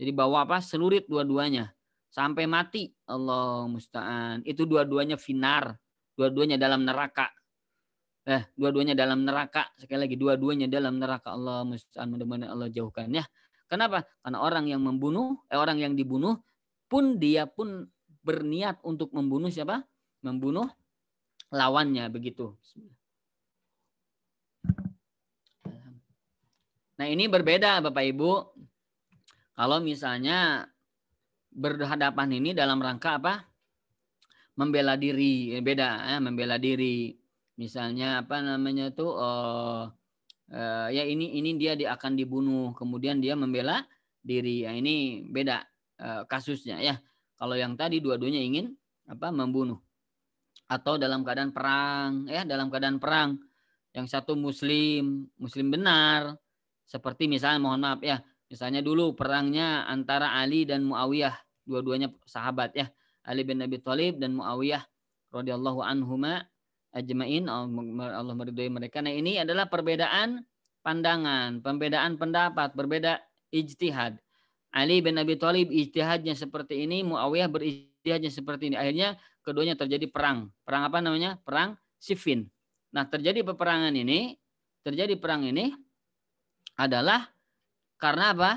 Jadi bawa apa selurit dua-duanya sampai mati. Allah musta'an. Itu dua-duanya finar, dua-duanya dalam neraka. Eh, dua-duanya dalam neraka. Sekali lagi, dua-duanya dalam neraka Allah musta'an. Mudah-mudahan Allah jauhkan ya. Kenapa? Karena orang yang membunuh, eh, orang yang dibunuh pun dia pun berniat untuk membunuh siapa? Membunuh lawannya begitu. Nah, ini berbeda Bapak Ibu. Kalau misalnya berhadapan ini dalam rangka apa? Membela diri, beda ya, membela diri misalnya apa namanya tuh uh, eh, ya ini ini dia di, akan dibunuh kemudian dia membela diri ya ini beda eh, kasusnya ya kalau yang tadi dua-duanya ingin apa membunuh atau dalam keadaan perang ya dalam keadaan perang yang satu muslim muslim benar seperti misalnya mohon maaf ya misalnya dulu perangnya antara Ali dan Muawiyah dua-duanya sahabat ya Ali bin Abi Thalib dan Muawiyah radhiyallahu anhuma ajmain Allah meridhoi mereka. Nah, ini adalah perbedaan pandangan, perbedaan pendapat, berbeda ijtihad. Ali bin Abi Thalib ijtihadnya seperti ini, Muawiyah berijtihadnya seperti ini. Akhirnya keduanya terjadi perang. Perang apa namanya? Perang Siffin. Nah, terjadi peperangan ini, terjadi perang ini adalah karena apa?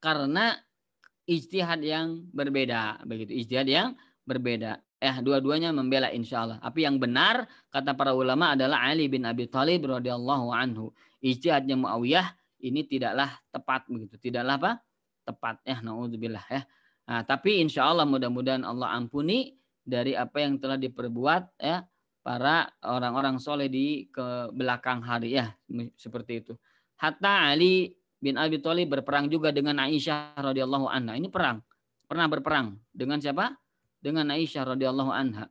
Karena ijtihad yang berbeda, begitu. Ijtihad yang berbeda eh dua-duanya membela insya Allah. Tapi yang benar kata para ulama adalah Ali bin Abi Thalib radhiyallahu anhu. Ijtihadnya Muawiyah ini tidaklah tepat begitu, tidaklah apa? tepat ya naudzubillah ya. Nah, tapi insya Allah mudah-mudahan Allah ampuni dari apa yang telah diperbuat ya para orang-orang soleh di ke belakang hari ya seperti itu. Hatta Ali bin Abi Thalib berperang juga dengan Aisyah radhiyallahu anha. Ini perang. Pernah berperang dengan siapa? dengan Aisyah radhiyallahu anha.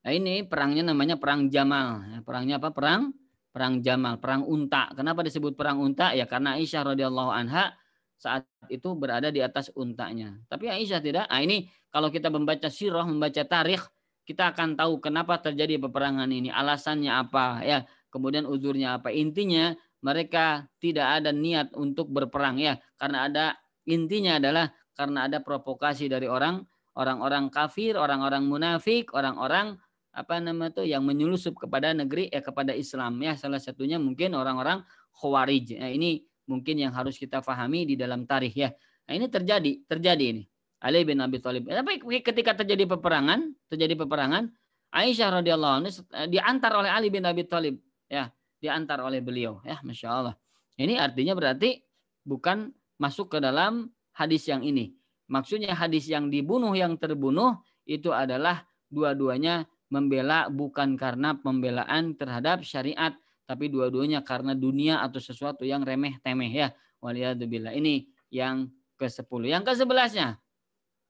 Nah, ini perangnya namanya perang Jamal. Ya, perangnya apa? Perang perang Jamal, perang unta. Kenapa disebut perang unta? Ya karena Aisyah radhiyallahu anha saat itu berada di atas untanya. Tapi Aisyah tidak. Nah, ini kalau kita membaca sirah, membaca tarikh, kita akan tahu kenapa terjadi peperangan ini, alasannya apa, ya, kemudian uzurnya apa. Intinya mereka tidak ada niat untuk berperang ya, karena ada intinya adalah karena ada provokasi dari orang orang-orang kafir, orang-orang munafik, orang-orang apa nama tuh yang menyelusup kepada negeri ya kepada Islam ya salah satunya mungkin orang-orang Khawarij. Nah, ini mungkin yang harus kita pahami di dalam tarikh ya. Nah, ini terjadi, terjadi ini. Ali bin Abi Thalib. Eh, tapi ketika terjadi peperangan, terjadi peperangan, Aisyah radhiyallahu anha eh, diantar oleh Ali bin Abi Thalib ya, diantar oleh beliau ya, masya Allah. Ini artinya berarti bukan masuk ke dalam hadis yang ini. Maksudnya hadis yang dibunuh yang terbunuh itu adalah dua-duanya membela bukan karena pembelaan terhadap syariat tapi dua-duanya karena dunia atau sesuatu yang remeh temeh ya. Waliyadzubillah. Ini yang ke-10. Yang ke-11-nya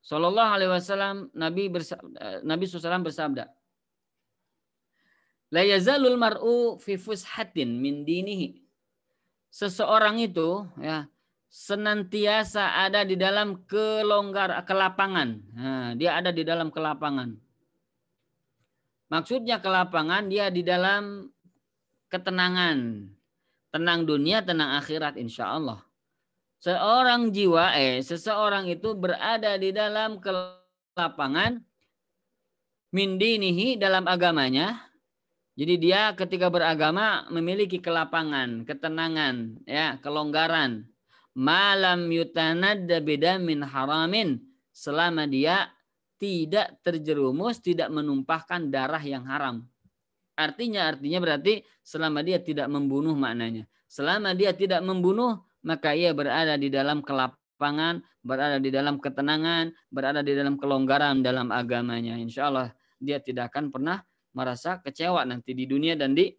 Sallallahu alaihi wasallam Nabi bersabda, eh, Nabi SAW bersabda La yazalul mar'u fi fushatin min dinihi. Seseorang itu ya senantiasa ada di dalam kelonggar kelapangan. Nah, dia ada di dalam kelapangan. Maksudnya kelapangan dia di dalam ketenangan. Tenang dunia, tenang akhirat insya Allah. Seorang jiwa, eh seseorang itu berada di dalam kelapangan mindinihi dalam agamanya. Jadi dia ketika beragama memiliki kelapangan, ketenangan, ya kelonggaran malam yutanadda beda min haramin selama dia tidak terjerumus, tidak menumpahkan darah yang haram. Artinya artinya berarti selama dia tidak membunuh maknanya. Selama dia tidak membunuh, maka ia berada di dalam kelapangan, berada di dalam ketenangan, berada di dalam kelonggaran dalam agamanya. Insya Allah dia tidak akan pernah merasa kecewa nanti di dunia dan di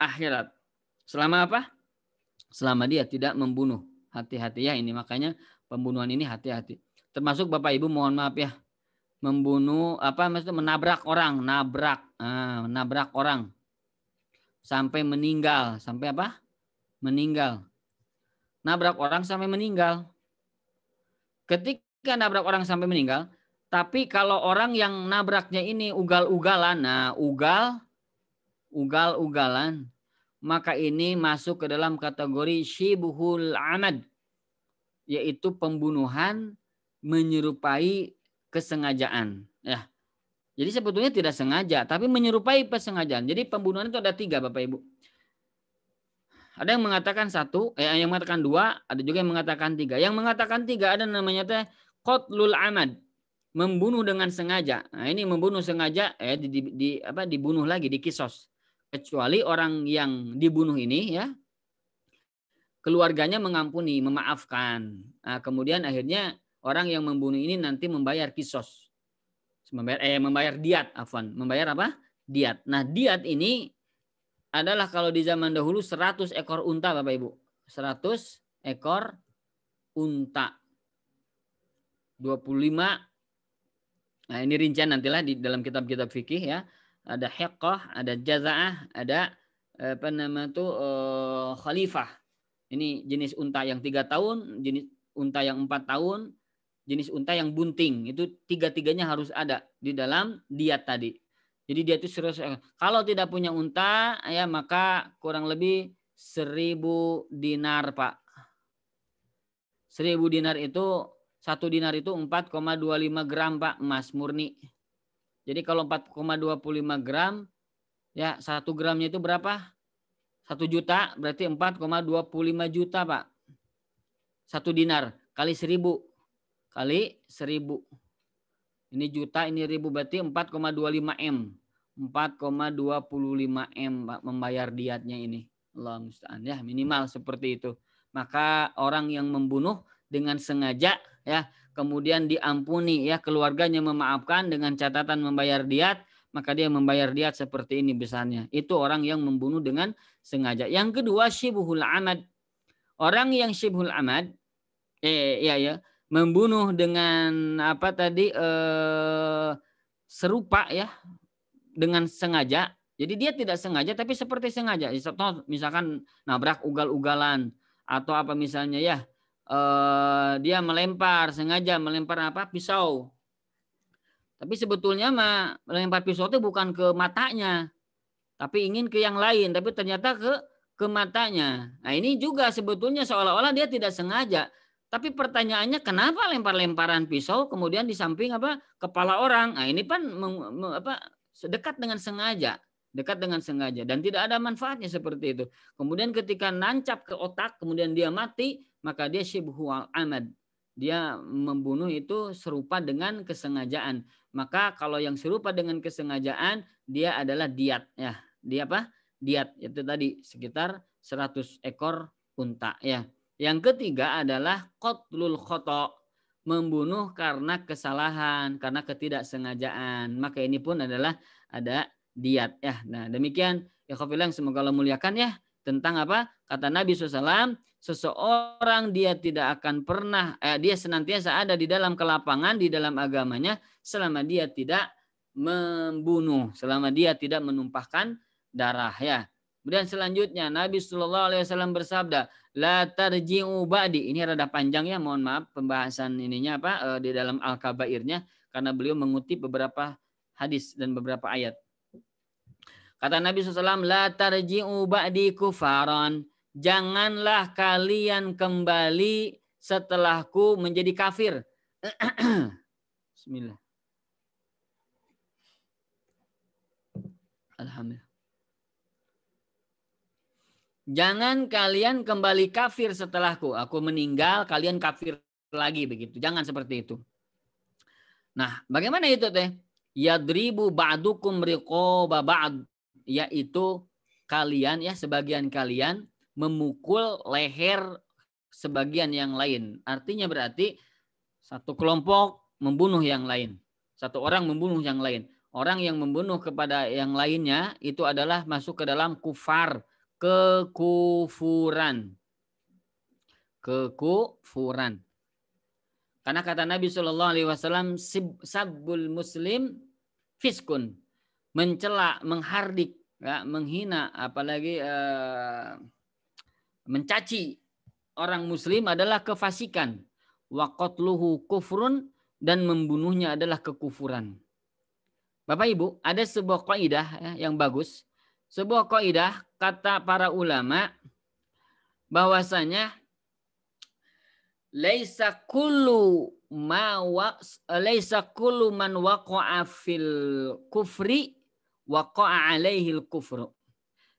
akhirat. Selama apa? selama dia tidak membunuh. Hati-hati ya ini makanya pembunuhan ini hati-hati. Termasuk Bapak Ibu mohon maaf ya membunuh apa maksudnya menabrak orang, nabrak, ah, menabrak orang sampai meninggal, sampai apa? Meninggal. Nabrak orang sampai meninggal. Ketika nabrak orang sampai meninggal, tapi kalau orang yang nabraknya ini ugal-ugalan, nah ugal ugal-ugalan maka ini masuk ke dalam kategori syibuhul amad yaitu pembunuhan menyerupai kesengajaan ya jadi sebetulnya tidak sengaja tapi menyerupai kesengajaan jadi pembunuhan itu ada tiga bapak ibu ada yang mengatakan satu eh, yang mengatakan dua ada juga yang mengatakan tiga yang mengatakan tiga ada namanya teh qatlul amad membunuh dengan sengaja nah ini membunuh sengaja eh di, di, di apa dibunuh lagi dikisos kecuali orang yang dibunuh ini ya keluarganya mengampuni, memaafkan. Nah, kemudian akhirnya orang yang membunuh ini nanti membayar kisos. Membayar eh membayar diat, afwan. Membayar apa? Diat. Nah, diat ini adalah kalau di zaman dahulu 100 ekor unta Bapak Ibu. 100 ekor unta. 25 Nah, ini rincian nantilah di dalam kitab-kitab fikih ya ada hiqah, ada jaza'ah, ada apa nama tuh eh, khalifah. Ini jenis unta yang tiga tahun, jenis unta yang empat tahun, jenis unta yang bunting. Itu tiga-tiganya harus ada di dalam diet tadi. Jadi dia itu serius. Eh, kalau tidak punya unta, ya maka kurang lebih seribu dinar, Pak. Seribu dinar itu, satu dinar itu 4,25 gram, Pak, emas murni. Jadi kalau 4,25 gram, ya satu gramnya itu berapa? Satu juta, berarti 4,25 juta Pak. Satu dinar, kali seribu. Kali seribu. Ini juta, ini ribu, berarti 4,25 M. 4,25 M Pak, membayar diatnya ini. Allah Ya, minimal seperti itu. Maka orang yang membunuh dengan sengaja ya kemudian diampuni ya keluarganya memaafkan dengan catatan membayar diat maka dia membayar diat seperti ini besarnya itu orang yang membunuh dengan sengaja yang kedua syibhul amad orang yang syibhul amad eh ya ya membunuh dengan apa tadi eh serupa ya dengan sengaja jadi dia tidak sengaja tapi seperti sengaja misalkan nabrak ugal-ugalan atau apa misalnya ya Eh, dia melempar sengaja melempar apa pisau. Tapi sebetulnya mah melempar pisau itu bukan ke matanya, tapi ingin ke yang lain. Tapi ternyata ke ke matanya. Nah ini juga sebetulnya seolah-olah dia tidak sengaja. Tapi pertanyaannya kenapa lempar-lemparan pisau kemudian di samping apa kepala orang? Nah ini kan apa dekat dengan sengaja, dekat dengan sengaja dan tidak ada manfaatnya seperti itu. Kemudian ketika nancap ke otak kemudian dia mati, maka dia al amad. Dia membunuh itu serupa dengan kesengajaan. Maka kalau yang serupa dengan kesengajaan dia adalah diat ya. Dia apa? Diat itu tadi sekitar 100 ekor unta ya. Yang ketiga adalah qatlul khoto membunuh karena kesalahan, karena ketidaksengajaan. Maka ini pun adalah ada diat ya. Nah, demikian ya yang semoga Allah muliakan ya tentang apa? Kata Nabi SAW, seseorang dia tidak akan pernah eh, dia senantiasa ada di dalam kelapangan di dalam agamanya selama dia tidak membunuh, selama dia tidak menumpahkan darah ya. Kemudian selanjutnya Nabi Shallallahu alaihi wasallam bersabda, "La tarji'u ba'di." Ini rada panjang ya, mohon maaf pembahasan ininya apa eh, di dalam Al-Kabairnya karena beliau mengutip beberapa hadis dan beberapa ayat. Kata Nabi SAW, La tarji'u ba'di kufaran janganlah kalian kembali setelahku menjadi kafir. (clears throat) Bismillah. Alhamdulillah. Jangan kalian kembali kafir setelahku. Aku meninggal, kalian kafir lagi begitu. Jangan seperti itu. Nah, bagaimana itu teh? Yadribu ba'dukum riqoba ba'd. Yaitu kalian ya sebagian kalian memukul leher sebagian yang lain. Artinya berarti satu kelompok membunuh yang lain. Satu orang membunuh yang lain. Orang yang membunuh kepada yang lainnya itu adalah masuk ke dalam kufar, kekufuran. Kekufuran. Karena kata Nabi saw Alaihi sabul muslim fiskun, mencela, menghardik, ya, menghina, apalagi eh, mencaci orang muslim adalah kefasikan. Wa qatluhu kufrun dan membunuhnya adalah kekufuran. Bapak Ibu, ada sebuah kaidah ya, yang bagus. Sebuah kaidah kata para ulama bahwasanya laisa kullu ma wa, laisa kullu man waqa'a fil kufri waqa'a alaihil kufru.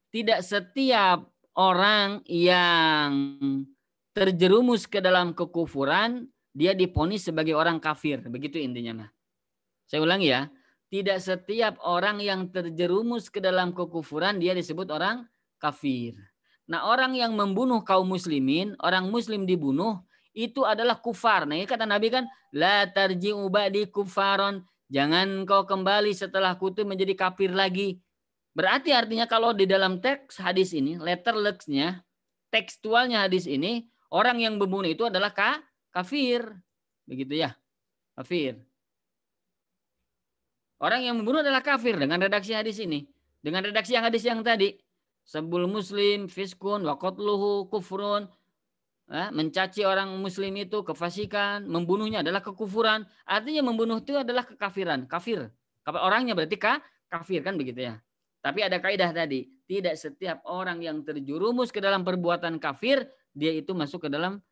Tidak setiap orang yang terjerumus ke dalam kekufuran, dia diponis sebagai orang kafir. Begitu intinya. Nah. Saya ulangi ya. Tidak setiap orang yang terjerumus ke dalam kekufuran, dia disebut orang kafir. Nah orang yang membunuh kaum muslimin, orang muslim dibunuh, itu adalah kufar. Nah ini kata Nabi kan, La tarji'u ba'di kufaron. Jangan kau kembali setelah kutu menjadi kafir lagi. Berarti artinya kalau di dalam teks hadis ini, letter nya tekstualnya hadis ini, orang yang membunuh itu adalah ka, kafir. Begitu ya. Kafir. Orang yang membunuh adalah kafir dengan redaksi hadis ini. Dengan redaksi yang hadis yang tadi. Sebul muslim, fiskun, wakotluhu, kufrun. Mencaci orang muslim itu kefasikan. Membunuhnya adalah kekufuran. Artinya membunuh itu adalah kekafiran. Kafir. Orangnya berarti ka, kafir kan begitu ya. Tapi ada kaidah tadi, tidak setiap orang yang terjerumus ke dalam perbuatan kafir, dia itu masuk ke dalam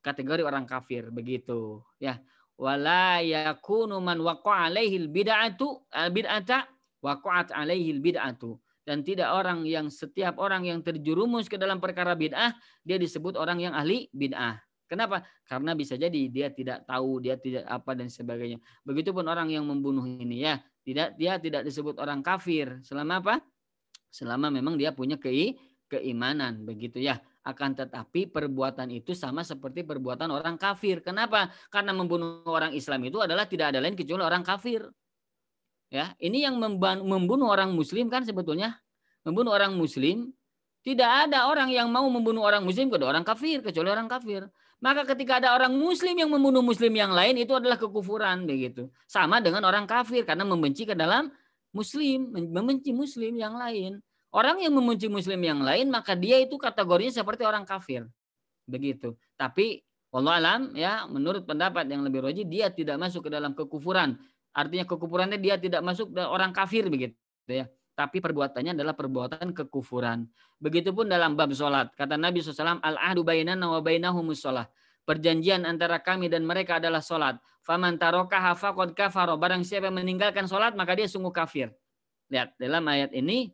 kategori orang kafir, begitu. Ya, wala yakunu man waqa'a alaihil bid'atu eh, bid'ata waqa'at alaihil bid'atu dan tidak orang yang setiap orang yang terjerumus ke dalam perkara bid'ah dia disebut orang yang ahli bid'ah. Kenapa? Karena bisa jadi dia tidak tahu, dia tidak apa dan sebagainya. Begitupun orang yang membunuh ini ya, tidak dia tidak disebut orang kafir selama apa? Selama memang dia punya kei, keimanan begitu ya. Akan tetapi perbuatan itu sama seperti perbuatan orang kafir. Kenapa? Karena membunuh orang Islam itu adalah tidak ada lain kecuali orang kafir. Ya, ini yang membunuh orang muslim kan sebetulnya membunuh orang muslim tidak ada orang yang mau membunuh orang muslim kecuali orang kafir, kecuali orang kafir. Maka ketika ada orang muslim yang membunuh muslim yang lain itu adalah kekufuran begitu. Sama dengan orang kafir karena membenci ke dalam muslim, membenci muslim yang lain. Orang yang membenci muslim yang lain maka dia itu kategorinya seperti orang kafir. Begitu. Tapi Allah alam ya menurut pendapat yang lebih roji dia tidak masuk ke dalam kekufuran. Artinya kekufurannya dia tidak masuk ke orang kafir begitu ya tapi perbuatannya adalah perbuatan kekufuran. Begitupun dalam bab sholat. Kata Nabi SAW, Al-ahdu bainana wa bainahumus sholat. Perjanjian antara kami dan mereka adalah sholat. Faman kafaro. Barang siapa yang meninggalkan sholat, maka dia sungguh kafir. Lihat, dalam ayat ini,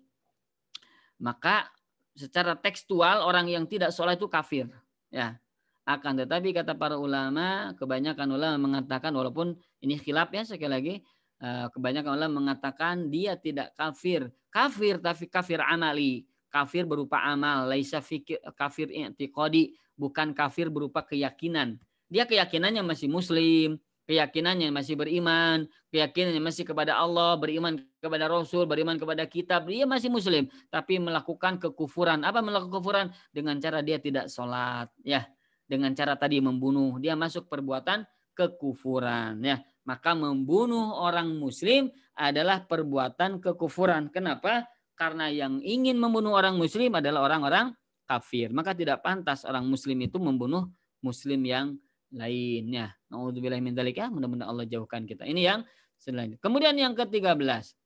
maka secara tekstual orang yang tidak sholat itu kafir. Ya, akan tetapi kata para ulama, kebanyakan ulama mengatakan walaupun ini khilaf ya sekali lagi, Eh, kebanyakan ulama mengatakan dia tidak kafir. Kafir tapi kafir amali. Kafir berupa amal, laisa fikir, kafir i'tiqadi, bukan kafir berupa keyakinan. Dia keyakinannya masih muslim, keyakinannya masih beriman, keyakinannya masih kepada Allah, beriman kepada Rasul, beriman kepada kitab, dia masih muslim, tapi melakukan kekufuran. Apa melakukan kekufuran? Dengan cara dia tidak sholat, ya. Dengan cara tadi membunuh, dia masuk perbuatan kekufuran, ya maka membunuh orang muslim adalah perbuatan kekufuran. Kenapa? Karena yang ingin membunuh orang muslim adalah orang-orang kafir. Maka tidak pantas orang muslim itu membunuh muslim yang lainnya. Nauzubillah min dzalik ya, mudah-mudahan Allah jauhkan kita. Ini yang selanjutnya. Kemudian yang ke-13.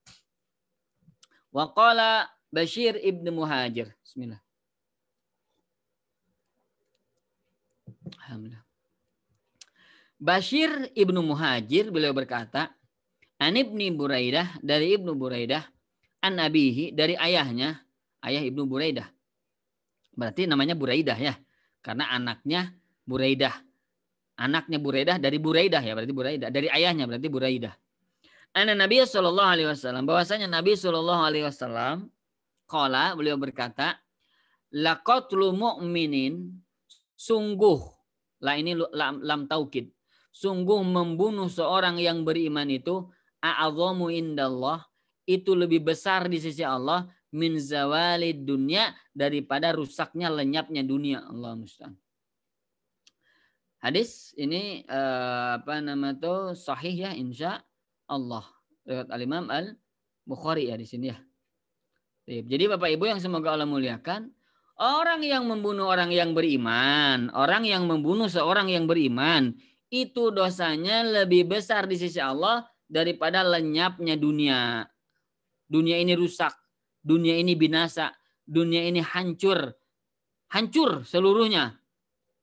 Waqala Bashir ibnu Muhajir. Bismillah. Alhamdulillah. Bashir ibnu Muhajir beliau berkata, Anibni Buraidah dari ibnu Buraidah, an Nabihi dari ayahnya, ayah ibnu Buraidah. Berarti namanya Buraidah ya, karena anaknya Buraidah. Anaknya Buraidah dari Buraidah ya, berarti Buraidah dari ayahnya berarti Buraidah. Anak Nabi Shallallahu Alaihi Wasallam, bahwasanya Nabi Shallallahu Alaihi Wasallam, kala beliau berkata, lakotlu mu'minin sungguh la ini lam, lam taukid sungguh membunuh seorang yang beriman itu a'azamu indallah itu lebih besar di sisi Allah min zawali dunia daripada rusaknya lenyapnya dunia Allah musta'an. Hadis ini eh, apa nama tuh sahih ya insya Allah lewat Al Imam Al Bukhari ya di sini ya. Jadi Bapak Ibu yang semoga Allah muliakan, orang yang membunuh orang yang beriman, orang yang membunuh seorang yang beriman itu dosanya lebih besar di sisi Allah daripada lenyapnya dunia. Dunia ini rusak, dunia ini binasa, dunia ini hancur. Hancur seluruhnya.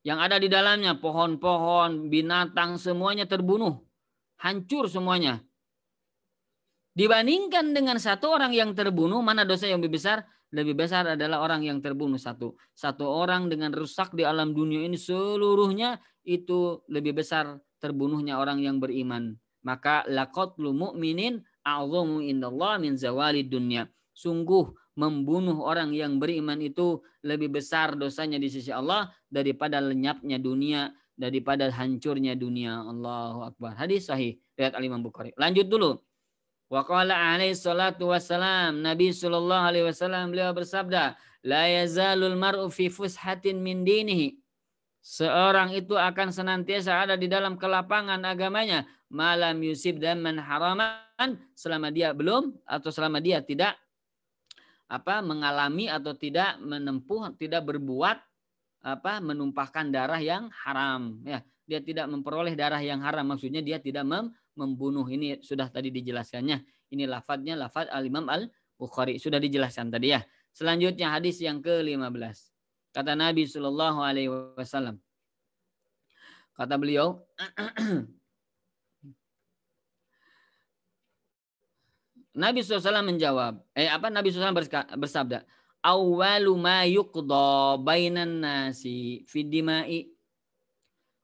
Yang ada di dalamnya pohon-pohon, binatang semuanya terbunuh. Hancur semuanya. Dibandingkan dengan satu orang yang terbunuh, mana dosa yang lebih besar? Lebih besar adalah orang yang terbunuh satu. Satu orang dengan rusak di alam dunia ini seluruhnya itu lebih besar terbunuhnya orang yang beriman. Maka laqatlu mu'minin a'zamu indallah min zawali dunia. Sungguh membunuh orang yang beriman itu lebih besar dosanya di sisi Allah daripada lenyapnya dunia, daripada hancurnya dunia. Allahu Akbar. Hadis sahih Lihat Al-Imam Bukhari. Lanjut dulu. Wa qala alaihi salatu wassalam Nabi sallallahu alaihi wasallam beliau bersabda, la yazalul mar'u fi fushatin min dinihi Seorang itu akan senantiasa ada di dalam kelapangan agamanya. Malam yusib dan menharaman selama dia belum atau selama dia tidak apa mengalami atau tidak menempuh tidak berbuat apa menumpahkan darah yang haram ya dia tidak memperoleh darah yang haram maksudnya dia tidak mem membunuh ini sudah tadi dijelaskannya ini lafadznya lafadz al Imam Al Bukhari sudah dijelaskan tadi ya selanjutnya hadis yang ke-15 Kata Nabi Shallallahu Alaihi Wasallam. Kata beliau, (clears throat) Nabi Wasallam menjawab, eh apa Nabi SAW bersabda, awalu ma yuqda bainan nasi fidimai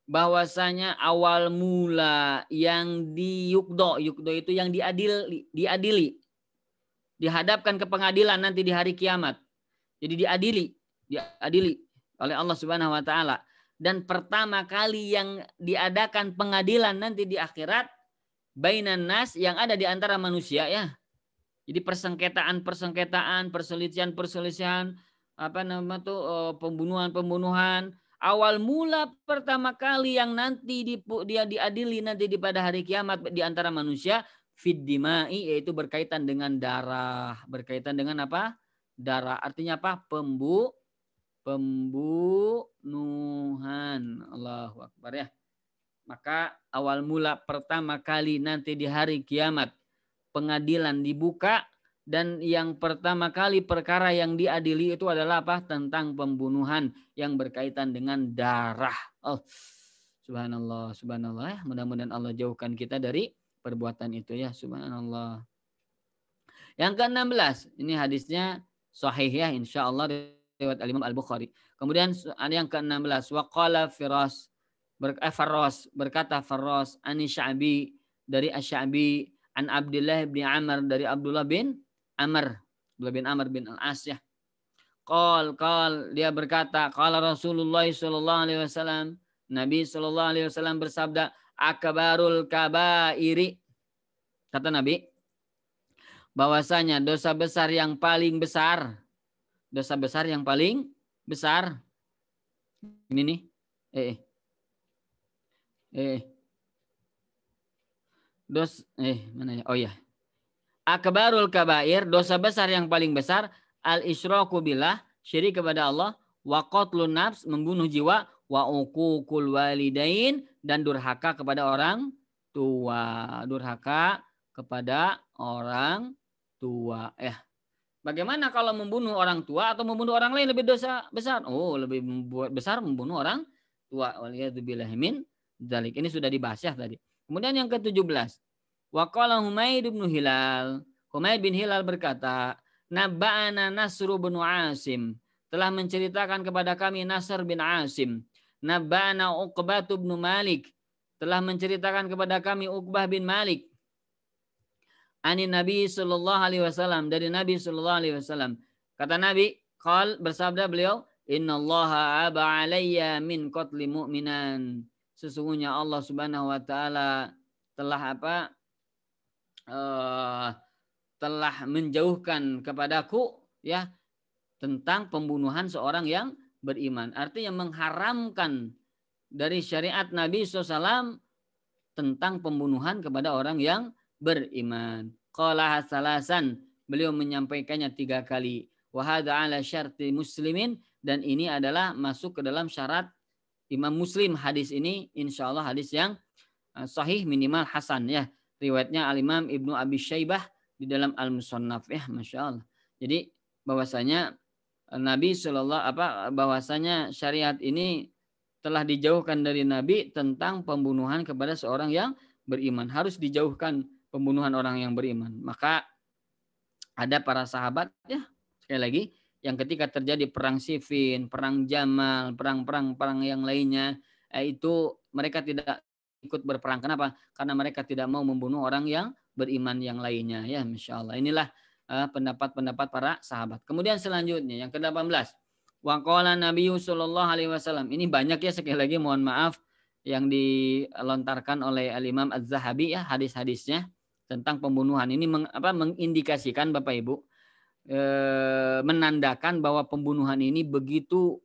bahwasanya awal mula yang diyukdo yukdo itu yang diadil diadili dihadapkan ke pengadilan nanti di hari kiamat jadi diadili diadili oleh Allah Subhanahu wa taala dan pertama kali yang diadakan pengadilan nanti di akhirat bainan nas yang ada di antara manusia ya. Jadi persengketaan-persengketaan, perselisihan-perselisihan, apa nama tuh pembunuhan-pembunuhan, awal mula pertama kali yang nanti di, dia diadili nanti di pada hari kiamat di antara manusia fiddimai yaitu berkaitan dengan darah berkaitan dengan apa darah artinya apa pembu pembunuhan. Allah Akbar ya. Maka awal mula pertama kali nanti di hari kiamat pengadilan dibuka dan yang pertama kali perkara yang diadili itu adalah apa? Tentang pembunuhan yang berkaitan dengan darah. Oh, subhanallah, subhanallah ya. Mudah-mudahan Allah jauhkan kita dari perbuatan itu ya, subhanallah. Yang ke-16, ini hadisnya sahih ya Insya Allah riwayat Al-Imam Al-Bukhari. Kemudian ada yang ke-16 waqala Firas ber, eh, berkata faros ani Sya'bi dari Asy'abi an Abdullah bin Amr dari Abdullah bin Amr Abdullah bin Amr bin Al-As ya. Qal qal dia berkata qala Rasulullah sallallahu alaihi wasallam Nabi sallallahu alaihi wasallam bersabda akbarul kabairi kata Nabi bahwasanya dosa besar yang paling besar dosa besar yang paling besar. Ini nih. Eh. Eh. eh, eh. Dos eh mana ya? Oh ya. Akbarul kabair, dosa besar yang paling besar al isyraku billah, syirik kepada Allah, wa qatlun nafs, membunuh jiwa, wa uququl walidain dan durhaka kepada orang tua. Durhaka kepada orang tua. Ya. Eh Bagaimana kalau membunuh orang tua atau membunuh orang lain lebih dosa besar? Oh, lebih besar membunuh orang tua. Waliyadzubillahimin dalik. Ini sudah dibahas ya tadi. Kemudian yang ke-17. Waqala Humaid bin Hilal. Humaid bin Hilal berkata, Naba'ana nasr bin Asim. Telah menceritakan kepada kami Nasr bin Asim. Naba'ana Uqbah bin Malik. Telah menceritakan kepada kami Uqbah bin Malik anin Nabi sallallahu alaihi wasallam dari Nabi sallallahu alaihi wasallam. Kata Nabi, qal bersabda beliau, "Innallaha aba alayya min qatli mu'minan." Sesungguhnya Allah Subhanahu wa taala telah apa? Uh, telah menjauhkan kepadaku ya tentang pembunuhan seorang yang beriman. Artinya mengharamkan dari syariat Nabi SAW tentang pembunuhan kepada orang yang beriman. Qala hasalasan. Beliau menyampaikannya tiga kali. Wahada ala syarti muslimin. Dan ini adalah masuk ke dalam syarat Imam Muslim hadis ini. Insya Allah hadis yang eh, sahih minimal hasan ya. Riwayatnya Al-Imam Ibnu Abi Syaibah di dalam Al-Musannaf ya. Masya Allah. Jadi bahwasanya eh, Nabi Shallallahu apa bahwasanya syariat ini telah dijauhkan dari Nabi tentang pembunuhan kepada seorang yang beriman harus dijauhkan pembunuhan orang yang beriman. Maka ada para sahabat ya sekali lagi yang ketika terjadi perang Siffin, perang Jamal, perang-perang perang yang lainnya eh, itu mereka tidak ikut berperang. Kenapa? Karena mereka tidak mau membunuh orang yang beriman yang lainnya ya Masya Allah. Inilah eh, pendapat-pendapat eh, para sahabat. Kemudian selanjutnya yang ke-18 Wakola Nabi Sallallahu Alaihi Wasallam. Ini banyak ya sekali lagi mohon maaf yang dilontarkan oleh Al Imam Az Zahabi ya hadis-hadisnya tentang pembunuhan ini meng, apa, mengindikasikan Bapak Ibu e, menandakan bahwa pembunuhan ini begitu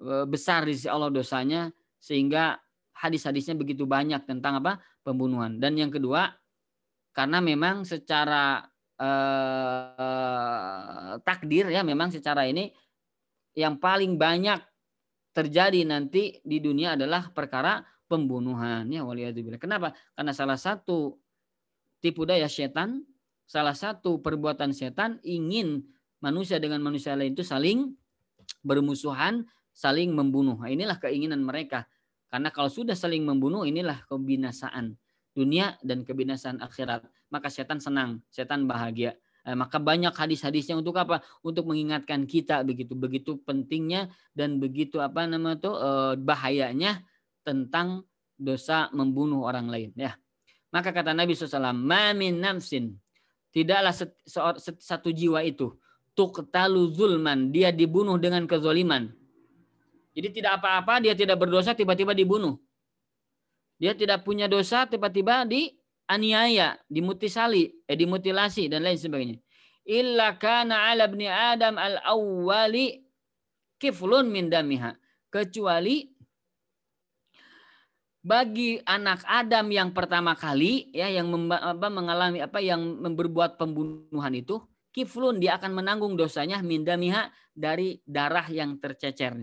e, besar di sisi Allah dosanya sehingga hadis-hadisnya begitu banyak tentang apa pembunuhan dan yang kedua karena memang secara e, takdir ya memang secara ini yang paling banyak terjadi nanti di dunia adalah perkara pembunuhan ya waliyadzubillah. Kenapa? Karena salah satu tipu daya setan, salah satu perbuatan setan ingin manusia dengan manusia lain itu saling bermusuhan, saling membunuh. Nah, inilah keinginan mereka. Karena kalau sudah saling membunuh, inilah kebinasaan dunia dan kebinasaan akhirat. Maka setan senang, setan bahagia. Eh, maka banyak hadis-hadisnya untuk apa? Untuk mengingatkan kita begitu, begitu pentingnya dan begitu apa nama tuh eh, bahayanya tentang dosa membunuh orang lain. Ya. Maka kata Nabi SAW, Mamin namsin. Tidaklah satu jiwa itu. tuk zulman. Dia dibunuh dengan kezoliman. Jadi tidak apa-apa, dia tidak berdosa, tiba-tiba dibunuh. Dia tidak punya dosa, tiba-tiba dianiaya, dimutisali, eh, dimutilasi, dan lain sebagainya. Illa kana ala bni Adam al-awwali kiflun min damiha. Kecuali bagi anak Adam yang pertama kali ya yang apa, mengalami apa yang berbuat pembunuhan itu kiflun dia akan menanggung dosanya mindamiha dari darah yang tercecer.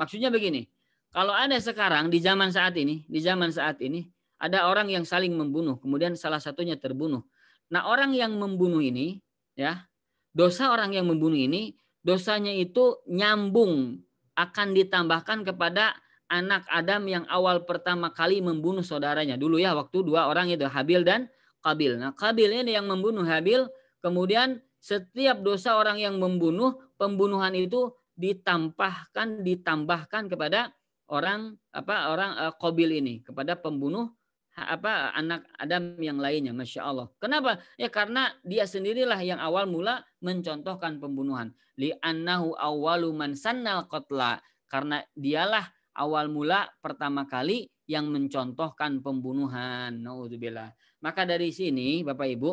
Maksudnya begini, kalau ada sekarang di zaman saat ini, di zaman saat ini ada orang yang saling membunuh, kemudian salah satunya terbunuh. Nah, orang yang membunuh ini ya, dosa orang yang membunuh ini dosanya itu nyambung akan ditambahkan kepada anak Adam yang awal pertama kali membunuh saudaranya. Dulu ya waktu dua orang itu Habil dan Kabil. Nah Kabil ini yang membunuh Habil. Kemudian setiap dosa orang yang membunuh pembunuhan itu ditambahkan ditambahkan kepada orang apa orang uh, Qabil ini kepada pembunuh apa anak Adam yang lainnya Masya Allah kenapa ya karena dia sendirilah yang awal mula mencontohkan pembunuhan li annahu awwalu man sannal karena dialah awal mula pertama kali yang mencontohkan pembunuhan. Nauzubillah. Maka dari sini Bapak Ibu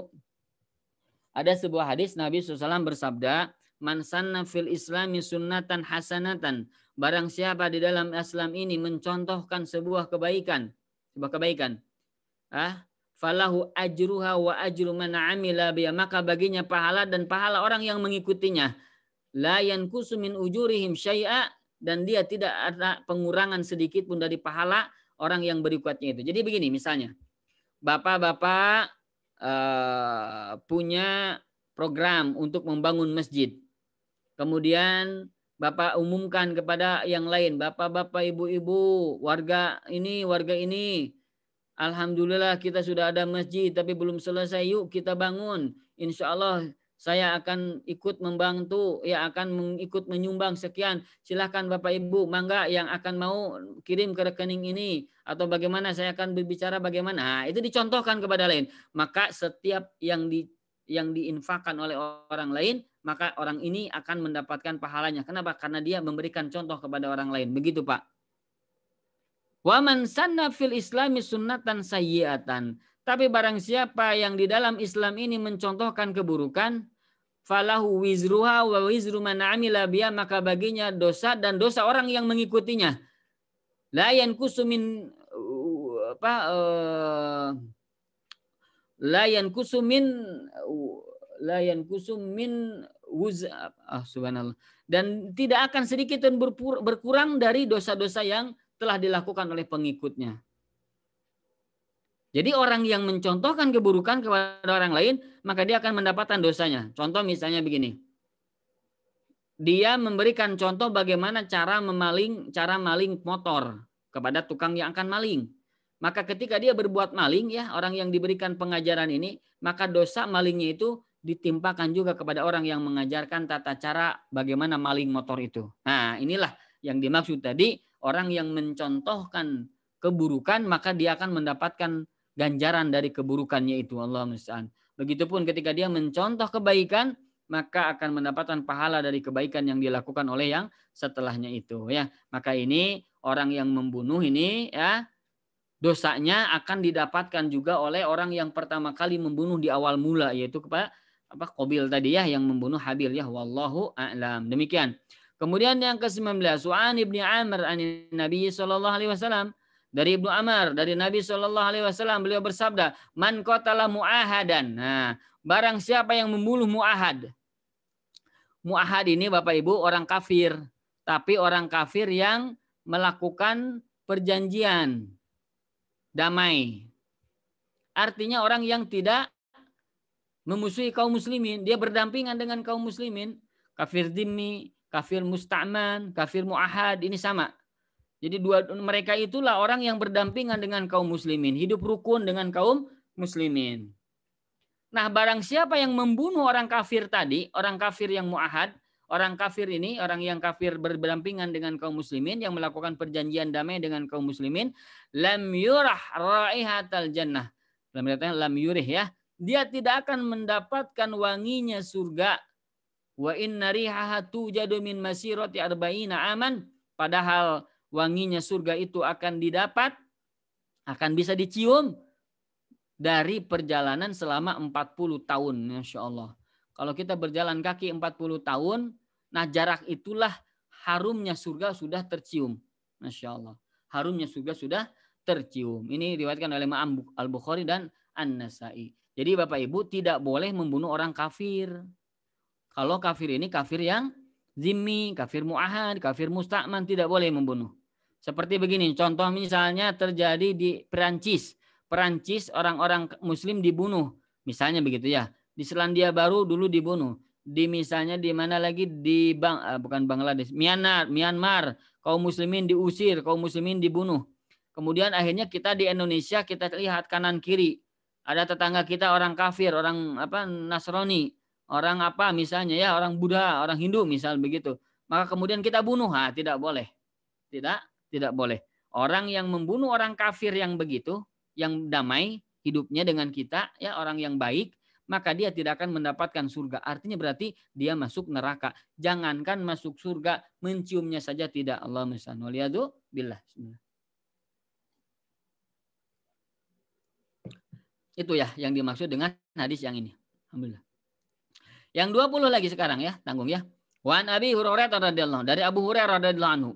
ada sebuah hadis Nabi SAW bersabda, "Man sanna fil islami sunnatan hasanatan." Barang siapa di dalam Islam ini mencontohkan sebuah kebaikan, sebuah kebaikan. Ah, falahu ajruha wa ajru man amila biya. Maka baginya pahala dan pahala orang yang mengikutinya. La yankusu min ujurihim syai'a dan dia tidak ada pengurangan sedikit pun dari pahala orang yang berikutnya itu. Jadi begini misalnya, bapak-bapak eh, punya program untuk membangun masjid. Kemudian Bapak umumkan kepada yang lain, Bapak-bapak, Ibu-ibu, warga ini, warga ini. Alhamdulillah kita sudah ada masjid tapi belum selesai, yuk kita bangun. Insya Allah saya akan ikut membantu, ya akan mengikut menyumbang sekian. Silahkan Bapak Ibu, mangga yang akan mau kirim ke rekening ini. Atau bagaimana saya akan berbicara bagaimana. Nah, itu dicontohkan kepada lain. Maka setiap yang di yang diinfakkan oleh orang lain, maka orang ini akan mendapatkan pahalanya. Kenapa? Karena dia memberikan contoh kepada orang lain. Begitu Pak. Waman sanna fil islami sunnatan sayyi'atan. Tapi barang siapa yang di dalam Islam ini mencontohkan keburukan, falahu wizruha wa wizru man amila biya, maka baginya dosa dan dosa orang yang mengikutinya. La yankusu min apa uh, la yankusu min la yankusu min wuz ah subhanallah dan tidak akan sedikit pun berkurang dari dosa-dosa yang telah dilakukan oleh pengikutnya. Jadi orang yang mencontohkan keburukan kepada orang lain, maka dia akan mendapatkan dosanya. Contoh misalnya begini. Dia memberikan contoh bagaimana cara memaling, cara maling motor kepada tukang yang akan maling. Maka ketika dia berbuat maling ya, orang yang diberikan pengajaran ini, maka dosa malingnya itu ditimpakan juga kepada orang yang mengajarkan tata cara bagaimana maling motor itu. Nah, inilah yang dimaksud tadi, orang yang mencontohkan keburukan maka dia akan mendapatkan ganjaran dari keburukannya itu Allah musta'an. Begitupun ketika dia mencontoh kebaikan, maka akan mendapatkan pahala dari kebaikan yang dilakukan oleh yang setelahnya itu ya. Maka ini orang yang membunuh ini ya dosanya akan didapatkan juga oleh orang yang pertama kali membunuh di awal mula yaitu kepada apa Qabil tadi ya yang membunuh Habil ya wallahu a'lam. Demikian. Kemudian yang ke-19 Su'an bin Amr an Nabi sallallahu alaihi wasallam dari Ibnu Amr dari Nabi Shallallahu alaihi wasallam beliau bersabda man qatala muahadan nah barang siapa yang membunuh muahad muahad ini Bapak Ibu orang kafir tapi orang kafir yang melakukan perjanjian damai artinya orang yang tidak memusuhi kaum muslimin dia berdampingan dengan kaum muslimin kafir dimi kafir musta'man kafir muahad ini sama jadi dua mereka itulah orang yang berdampingan dengan kaum muslimin, hidup rukun dengan kaum muslimin. Nah, barang siapa yang membunuh orang kafir tadi, orang kafir yang muahad, orang kafir ini, orang yang kafir berdampingan dengan kaum muslimin yang melakukan perjanjian damai dengan kaum muslimin, lam yurah raihatal jannah. Dalam yurah, lam yurih ya. Dia tidak akan mendapatkan wanginya surga. Wa inna rihaha tujadu min masirati arba'ina aman. Padahal wanginya surga itu akan didapat, akan bisa dicium dari perjalanan selama 40 tahun. Masya Allah. Kalau kita berjalan kaki 40 tahun, nah jarak itulah harumnya surga sudah tercium. Masya Allah. Harumnya surga sudah tercium. Ini diriwayatkan oleh Imam Al-Bukhari dan An-Nasai. Jadi Bapak Ibu tidak boleh membunuh orang kafir. Kalau kafir ini kafir yang zimmi, kafir mu'ahad, kafir musta'man tidak boleh membunuh. Seperti begini, contoh misalnya terjadi di Perancis. Perancis orang-orang muslim dibunuh. Misalnya begitu ya. Di Selandia Baru dulu dibunuh. Di misalnya di mana lagi di Bang eh, bukan Bangladesh, Myanmar, Myanmar, kaum muslimin diusir, kaum muslimin dibunuh. Kemudian akhirnya kita di Indonesia kita lihat kanan kiri. Ada tetangga kita orang kafir, orang apa Nasrani, orang apa misalnya ya, orang Buddha, orang Hindu misal begitu. Maka kemudian kita bunuh, ha, ah, tidak boleh. Tidak tidak boleh. Orang yang membunuh orang kafir yang begitu, yang damai hidupnya dengan kita, ya orang yang baik, maka dia tidak akan mendapatkan surga. Artinya berarti dia masuk neraka. Jangankan masuk surga, menciumnya saja tidak. Allah musta'an. Waliyadu billah. Itu ya yang dimaksud dengan hadis yang ini. Alhamdulillah. Yang 20 lagi sekarang ya, tanggung ya. Wan Abi Hurairah radhiyallahu dari Abu Hurairah radhiyallahu anhu.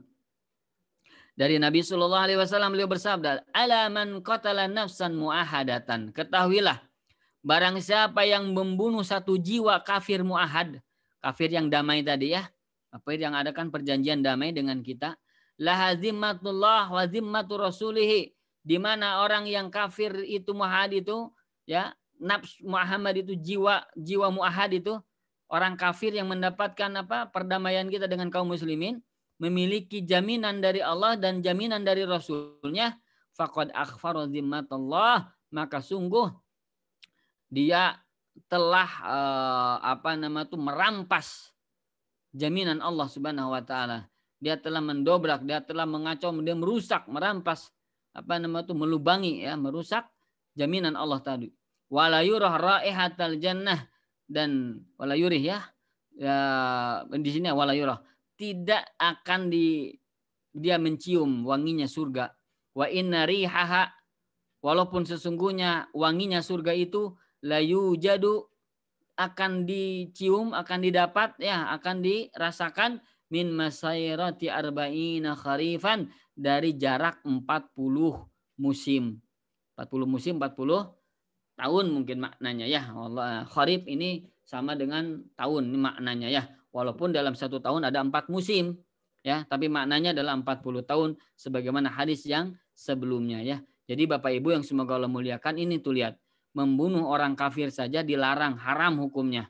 Dari Nabi Shallallahu Alaihi Wasallam beliau bersabda, "Alaman kotalan nafsan muahadatan." Ketahuilah, barang siapa yang membunuh satu jiwa kafir muahad, kafir yang damai tadi ya, apa yang ada kan perjanjian damai dengan kita, lahazimatullah wazimmatu rasulihi, di mana orang yang kafir itu muahad itu ya nafs muahad itu jiwa jiwa muahad itu orang kafir yang mendapatkan apa perdamaian kita dengan kaum muslimin memiliki jaminan dari Allah dan jaminan dari Rasulnya, fakod akhfaro maka sungguh dia telah eh, apa nama tuh merampas jaminan Allah Subhanahu wa taala. Dia telah mendobrak, dia telah mengacau, dia merusak, merampas apa nama tuh melubangi ya, merusak jaminan Allah tadi. Wala yurah raihatal jannah dan wala yurih ya. ya di sini wala tidak akan di dia mencium wanginya surga. Wa inna rihaha walaupun sesungguhnya wanginya surga itu layu jadu akan dicium, akan didapat ya, akan dirasakan min masairati arba'ina kharifan dari jarak 40 musim. 40 musim 40 tahun mungkin maknanya ya. Allah kharif ini sama dengan tahun ini maknanya ya walaupun dalam satu tahun ada empat musim ya tapi maknanya adalah 40 tahun sebagaimana hadis yang sebelumnya ya jadi Bapak Ibu yang semoga Allah muliakan ini tuh lihat membunuh orang kafir saja dilarang haram hukumnya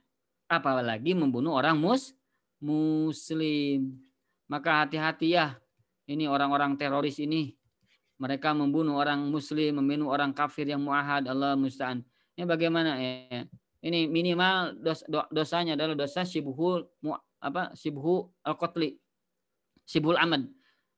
apalagi membunuh orang mus muslim maka hati-hati ya ini orang-orang teroris ini mereka membunuh orang muslim membunuh orang kafir yang muahad Allah musta'an ini ya, bagaimana ya ini minimal dosa dosanya adalah dosa sibuhul mu, apa syibuhu al kotli syibuhul amad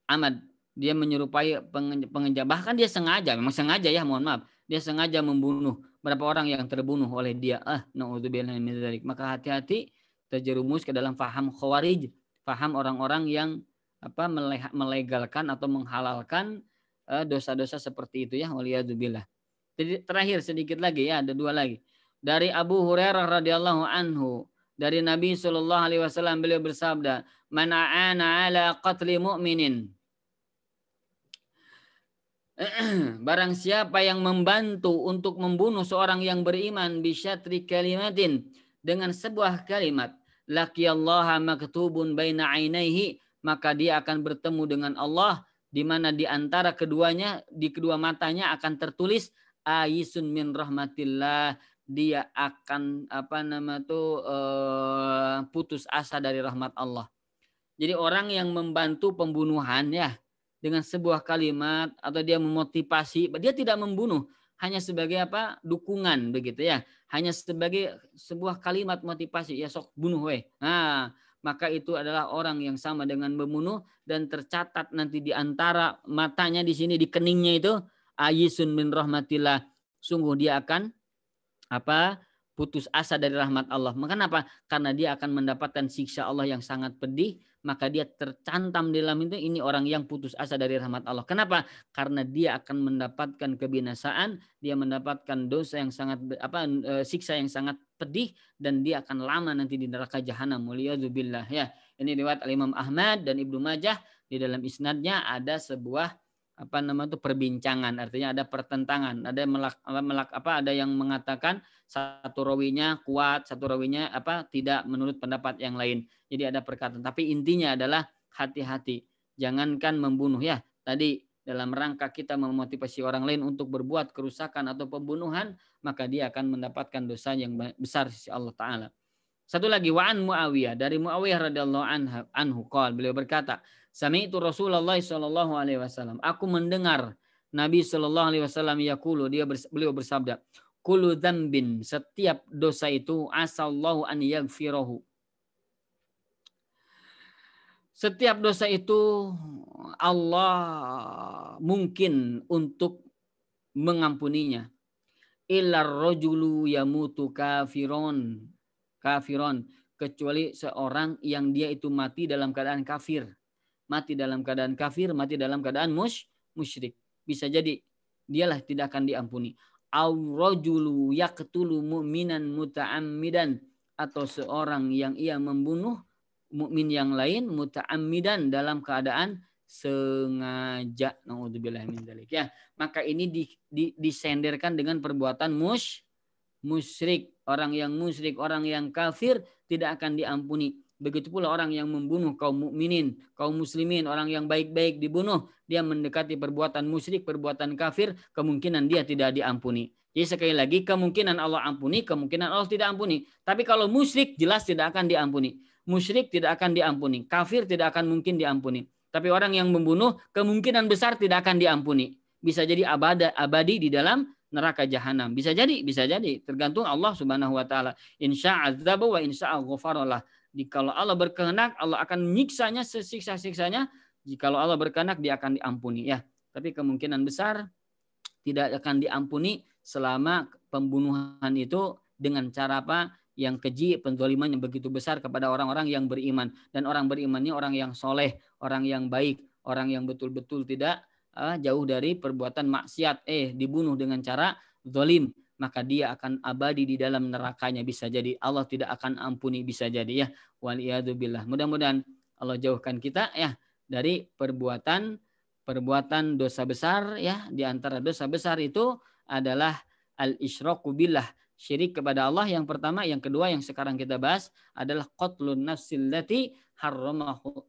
amad dia menyerupai pengejar bahkan dia sengaja memang sengaja ya mohon maaf dia sengaja membunuh berapa orang yang terbunuh oleh dia ah naudzubillah maka hati-hati terjerumus ke dalam faham khawarij faham orang-orang yang apa melegalkan atau menghalalkan eh, dosa-dosa seperti itu ya waliyadzubillah jadi terakhir sedikit lagi ya ada dua lagi dari Abu Hurairah radhiyallahu anhu dari Nabi Shallallahu alaihi wasallam beliau bersabda, "Man aana ala qatli mu'minin" (clears throat) Barang siapa yang membantu untuk membunuh seorang yang beriman bisyatri kalimatin dengan sebuah kalimat laqiyallaha maktubun baina ainaihi maka dia akan bertemu dengan Allah di mana di antara keduanya di kedua matanya akan tertulis ayisun min rahmatillah dia akan apa nama tuh eh, putus asa dari rahmat Allah. Jadi orang yang membantu pembunuhan ya dengan sebuah kalimat atau dia memotivasi, dia tidak membunuh, hanya sebagai apa? dukungan begitu ya. Hanya sebagai sebuah kalimat motivasi, ya sok bunuh weh. Nah, maka itu adalah orang yang sama dengan membunuh dan tercatat nanti di antara matanya di sini di keningnya itu ayisun min rahmatillah sungguh dia akan apa putus asa dari rahmat Allah. Kenapa? Karena dia akan mendapatkan siksa Allah yang sangat pedih, maka dia tercantam di dalam itu ini orang yang putus asa dari rahmat Allah. Kenapa? Karena dia akan mendapatkan kebinasaan, dia mendapatkan dosa yang sangat apa e, siksa yang sangat pedih dan dia akan lama nanti di neraka jahanam. zubillah ya. Ini lewat Al Imam Ahmad dan Ibnu Majah di dalam isnadnya ada sebuah apa nama itu perbincangan artinya ada pertentangan ada melak, melak apa ada yang mengatakan satu rawinya kuat satu rawinya apa tidak menurut pendapat yang lain jadi ada perkataan tapi intinya adalah hati-hati jangankan membunuh ya tadi dalam rangka kita memotivasi orang lain untuk berbuat kerusakan atau pembunuhan maka dia akan mendapatkan dosa yang besar sisi Allah taala satu lagi wa'an Muawiyah dari Muawiyah radhiyallahu anhu, anhu beliau berkata Sami itu Rasulullah Shallallahu Alaihi Wasallam. Aku mendengar Nabi Shallallahu Alaihi Wasallam yakulu dia beliau bersabda, kulu bin setiap dosa itu asallahu an yagfirahu. Setiap dosa itu Allah mungkin untuk mengampuninya. Ilar rojulu yamutu kafiron. Kafiron. Kecuali seorang yang dia itu mati dalam keadaan kafir mati dalam keadaan kafir, mati dalam keadaan mush, musyrik. Bisa jadi dialah tidak akan diampuni. Aurajulu yaqtulu mu'minan muta'ammidan atau seorang yang ia membunuh mukmin yang lain muta'ammidan dalam keadaan sengaja naudzubillah min dalik ya maka ini di, di, disenderkan dengan perbuatan mush musyrik orang yang musyrik orang yang kafir tidak akan diampuni Begitu pula orang yang membunuh kaum mukminin, kaum muslimin, orang yang baik-baik dibunuh, dia mendekati perbuatan musyrik, perbuatan kafir, kemungkinan dia tidak diampuni. Jadi sekali lagi kemungkinan Allah ampuni, kemungkinan Allah tidak ampuni. Tapi kalau musyrik jelas tidak akan diampuni. Musyrik tidak akan diampuni, kafir tidak akan mungkin diampuni. Tapi orang yang membunuh kemungkinan besar tidak akan diampuni. Bisa jadi abada, abadi di dalam neraka jahanam. Bisa jadi, bisa jadi. Tergantung Allah Subhanahu wa taala. Insya Allah wa insya Allah kalau Allah berkehendak, Allah akan menyiksanya sesiksa-siksanya. Jikalau Allah berkehendak, dia akan diampuni. Ya, tapi kemungkinan besar tidak akan diampuni selama pembunuhan itu dengan cara apa? Yang keji, penzoliman yang begitu besar kepada orang-orang yang beriman. Dan orang beriman ini orang yang soleh, orang yang baik, orang yang betul-betul tidak ah, jauh dari perbuatan maksiat. Eh, dibunuh dengan cara zolim maka dia akan abadi di dalam nerakanya bisa jadi Allah tidak akan ampuni bisa jadi ya waliyadzubillah mudah-mudahan Allah jauhkan kita ya dari perbuatan perbuatan dosa besar ya di antara dosa besar itu adalah al isyraku billah syirik kepada Allah yang pertama yang kedua yang sekarang kita bahas adalah qatlun nafsil lati harramahu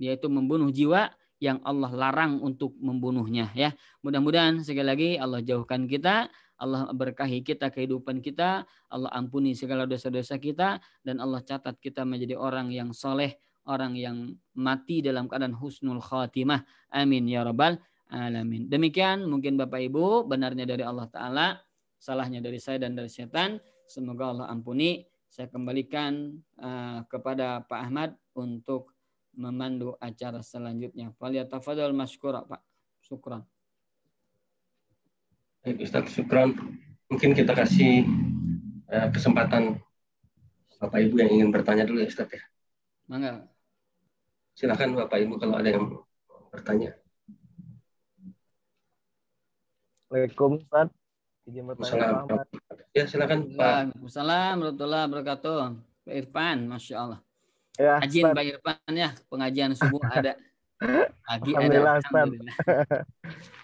yaitu membunuh jiwa yang Allah larang untuk membunuhnya ya. Mudah-mudahan sekali lagi Allah jauhkan kita, Allah berkahi kita kehidupan kita, Allah ampuni segala dosa-dosa kita dan Allah catat kita menjadi orang yang soleh, orang yang mati dalam keadaan husnul khatimah. Amin ya rabbal alamin. Demikian mungkin Bapak Ibu benarnya dari Allah taala, salahnya dari saya dan dari setan. Semoga Allah ampuni. Saya kembalikan uh, kepada Pak Ahmad untuk memandu acara selanjutnya. Falyatafadhal masykura, Pak. Syukran. Baik, Ustaz Syukran. Mungkin kita kasih eh, kesempatan Bapak Ibu yang ingin bertanya dulu ya Ustaz ya. Mangga. Silakan Bapak Ibu kalau ada yang bertanya. Assalamualaikum Ustaz. assalamualaikum. Ya, silakan Pak. Assalamualaikum, warahmatullahi wabarakatuh. Pak Irfan, Masya Allah. Ya, Ajin Pak depan ya pengajian subuh ada. lagi (laughs) Alhamdulillah, ada. Ustaz.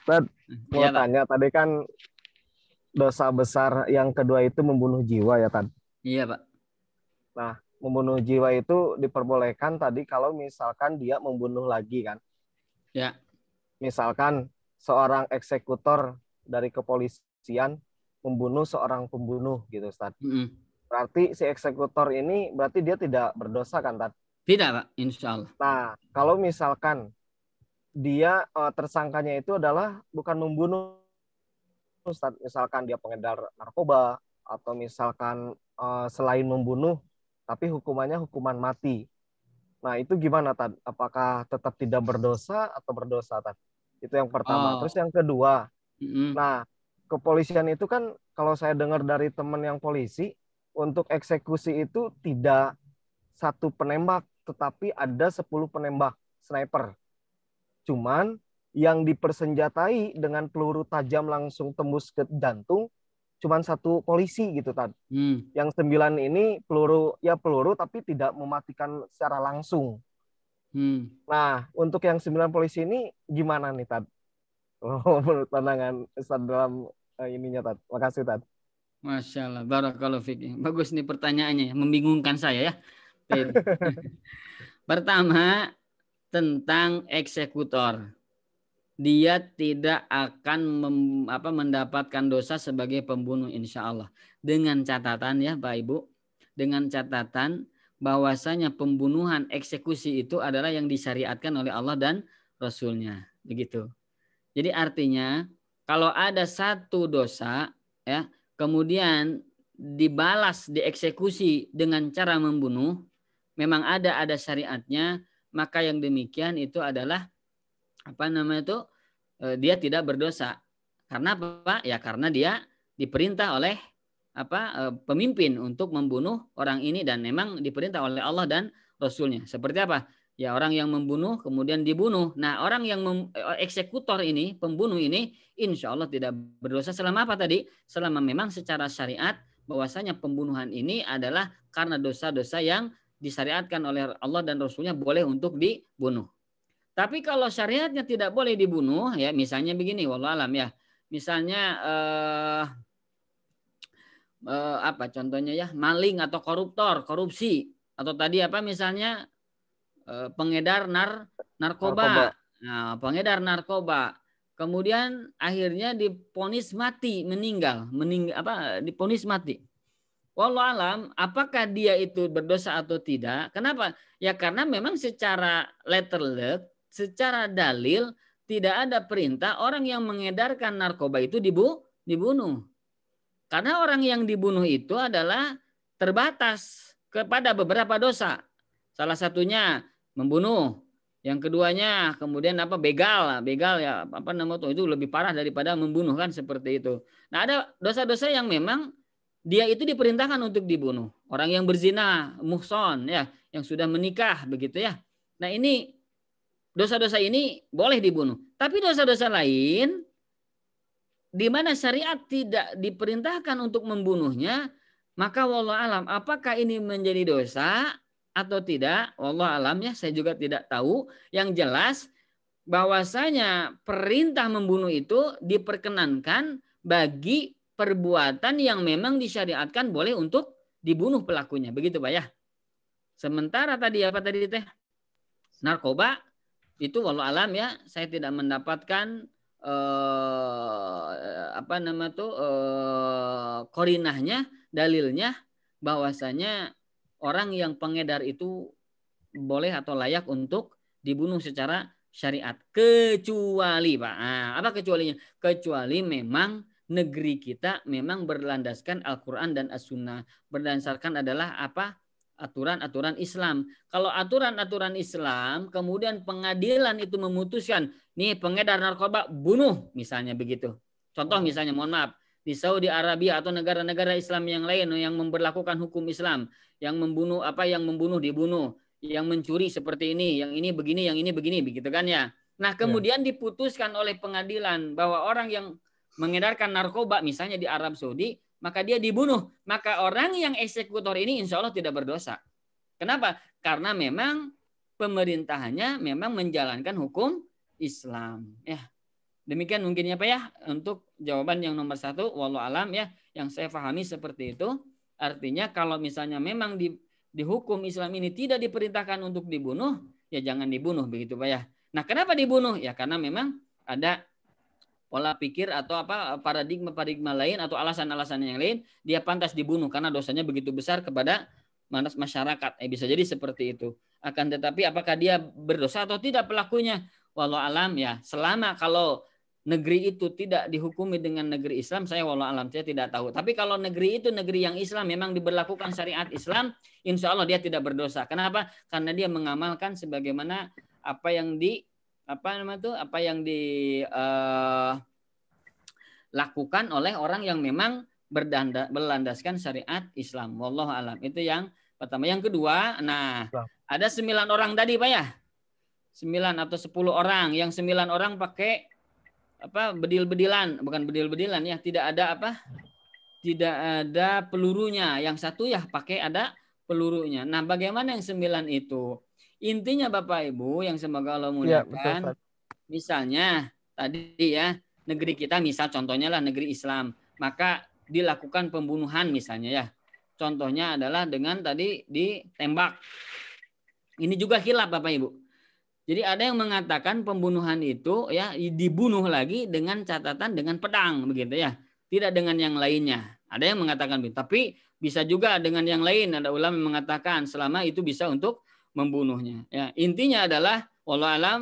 Ustaz, mau ya, tanya Pak. tadi kan dosa besar yang kedua itu membunuh jiwa ya, Tad Iya, Pak. Nah, membunuh jiwa itu diperbolehkan tadi kalau misalkan dia membunuh lagi kan? Ya. Misalkan seorang eksekutor dari kepolisian membunuh seorang pembunuh gitu, Ustaz. Mm -hmm Berarti si eksekutor ini berarti dia tidak berdosa kan, Tad? Tidak, Pak. Insya Allah. Nah, kalau misalkan dia uh, tersangkanya itu adalah bukan membunuh, Ustaz. Misalkan dia pengedar narkoba, atau misalkan uh, selain membunuh, tapi hukumannya hukuman mati. Nah, itu gimana, Tad? Apakah tetap tidak berdosa atau berdosa, Tad? Itu yang pertama. Oh. Terus yang kedua, mm -hmm. nah, kepolisian itu kan kalau saya dengar dari teman yang polisi, untuk eksekusi itu tidak satu penembak, tetapi ada 10 penembak sniper. Cuman yang dipersenjatai dengan peluru tajam langsung tembus ke jantung cuman satu polisi gitu tadi. Hmm. Yang sembilan ini peluru ya peluru tapi tidak mematikan secara langsung. Hmm. Nah untuk yang sembilan polisi ini gimana nih tad? Oh, (laughs) menurut pandangan Ustaz dalam uh, ininya tad. Makasih tad. Masya Allah, barakallahu Bagus nih pertanyaannya, ya, membingungkan saya ya. (laughs) Pertama, tentang eksekutor. Dia tidak akan mem, apa, mendapatkan dosa sebagai pembunuh insya Allah. Dengan catatan ya Pak Ibu, dengan catatan bahwasanya pembunuhan eksekusi itu adalah yang disyariatkan oleh Allah dan Rasulnya. Begitu. Jadi artinya kalau ada satu dosa ya kemudian dibalas, dieksekusi dengan cara membunuh, memang ada ada syariatnya, maka yang demikian itu adalah apa namanya itu eh, dia tidak berdosa. Karena apa? Ya karena dia diperintah oleh apa eh, pemimpin untuk membunuh orang ini dan memang diperintah oleh Allah dan Rasulnya. Seperti apa? ya orang yang membunuh kemudian dibunuh. Nah orang yang mem, eh, eksekutor ini, pembunuh ini, insya Allah tidak berdosa selama apa tadi? Selama memang secara syariat bahwasanya pembunuhan ini adalah karena dosa-dosa yang disyariatkan oleh Allah dan Rasulnya boleh untuk dibunuh. Tapi kalau syariatnya tidak boleh dibunuh, ya misalnya begini, wallah alam ya, misalnya eh, eh, apa contohnya ya, maling atau koruptor, korupsi atau tadi apa misalnya Eh, pengedar nar narkoba. narkoba. Nah, pengedar narkoba. Kemudian akhirnya diponis mati, meninggal, mening apa diponis mati. Walau alam, apakah dia itu berdosa atau tidak? Kenapa? Ya karena memang secara letter luck, secara dalil tidak ada perintah orang yang mengedarkan narkoba itu dibu dibunuh. Karena orang yang dibunuh itu adalah terbatas kepada beberapa dosa. Salah satunya membunuh. Yang keduanya kemudian apa begal, begal ya apa nama itu itu lebih parah daripada membunuh kan seperti itu. Nah ada dosa-dosa yang memang dia itu diperintahkan untuk dibunuh. Orang yang berzina, muhson ya, yang sudah menikah begitu ya. Nah ini dosa-dosa ini boleh dibunuh. Tapi dosa-dosa lain di mana syariat tidak diperintahkan untuk membunuhnya, maka wallah alam apakah ini menjadi dosa atau tidak, Allah alam ya saya juga tidak tahu. Yang jelas bahwasanya perintah membunuh itu diperkenankan bagi perbuatan yang memang disyariatkan boleh untuk dibunuh pelakunya. Begitu Pak ya. Sementara tadi apa tadi teh? Narkoba itu walau alam ya, saya tidak mendapatkan eh, apa nama tuh eh, korinahnya, dalilnya bahwasanya orang yang pengedar itu boleh atau layak untuk dibunuh secara syariat kecuali Pak. Nah, apa kecualinya? Kecuali memang negeri kita memang berlandaskan Al-Qur'an dan As-Sunnah. Berdasarkan adalah apa? aturan-aturan Islam. Kalau aturan-aturan Islam kemudian pengadilan itu memutuskan nih pengedar narkoba bunuh misalnya begitu. Contoh oh. misalnya mohon maaf di Saudi Arabia atau negara-negara Islam yang lain yang memperlakukan hukum Islam, yang membunuh apa yang membunuh dibunuh, yang mencuri seperti ini, yang ini begini, yang ini begini, begitu kan ya. Nah, ya. kemudian diputuskan oleh pengadilan bahwa orang yang mengedarkan narkoba misalnya di Arab Saudi, maka dia dibunuh. Maka orang yang eksekutor ini insya Allah tidak berdosa. Kenapa? Karena memang pemerintahannya memang menjalankan hukum Islam. Ya, Demikian mungkin apa ya, Pak ya untuk jawaban yang nomor satu walau alam ya yang saya pahami seperti itu. Artinya kalau misalnya memang di hukum Islam ini tidak diperintahkan untuk dibunuh, ya jangan dibunuh begitu Pak ya. Nah, kenapa dibunuh? Ya karena memang ada pola pikir atau apa paradigma-paradigma lain atau alasan-alasan yang lain dia pantas dibunuh karena dosanya begitu besar kepada masyarakat. Eh bisa jadi seperti itu. Akan tetapi apakah dia berdosa atau tidak pelakunya? Walau alam ya, selama kalau negeri itu tidak dihukumi dengan negeri Islam, saya walau alam saya tidak tahu. Tapi kalau negeri itu negeri yang Islam memang diberlakukan syariat Islam, insya Allah dia tidak berdosa. Kenapa? Karena dia mengamalkan sebagaimana apa yang di apa nama tuh apa yang dilakukan eh, uh, oleh orang yang memang berdanda, berlandaskan syariat Islam. Wallahu alam. Itu yang pertama. Yang kedua, nah ada sembilan orang tadi pak ya, sembilan atau sepuluh orang. Yang sembilan orang pakai apa bedil-bedilan, bukan bedil-bedilan ya, tidak ada apa? Tidak ada pelurunya. Yang satu ya pakai ada pelurunya. Nah, bagaimana yang sembilan itu? Intinya Bapak Ibu yang semoga Allah ya, muliakan, ya, misalnya tadi ya, negeri kita misal contohnya lah negeri Islam, maka dilakukan pembunuhan misalnya ya. Contohnya adalah dengan tadi ditembak. Ini juga hilap Bapak Ibu. Jadi ada yang mengatakan pembunuhan itu ya dibunuh lagi dengan catatan dengan pedang begitu ya, tidak dengan yang lainnya. Ada yang mengatakan begitu, tapi bisa juga dengan yang lain. Ada ulama yang mengatakan selama itu bisa untuk membunuhnya. Ya, intinya adalah walau alam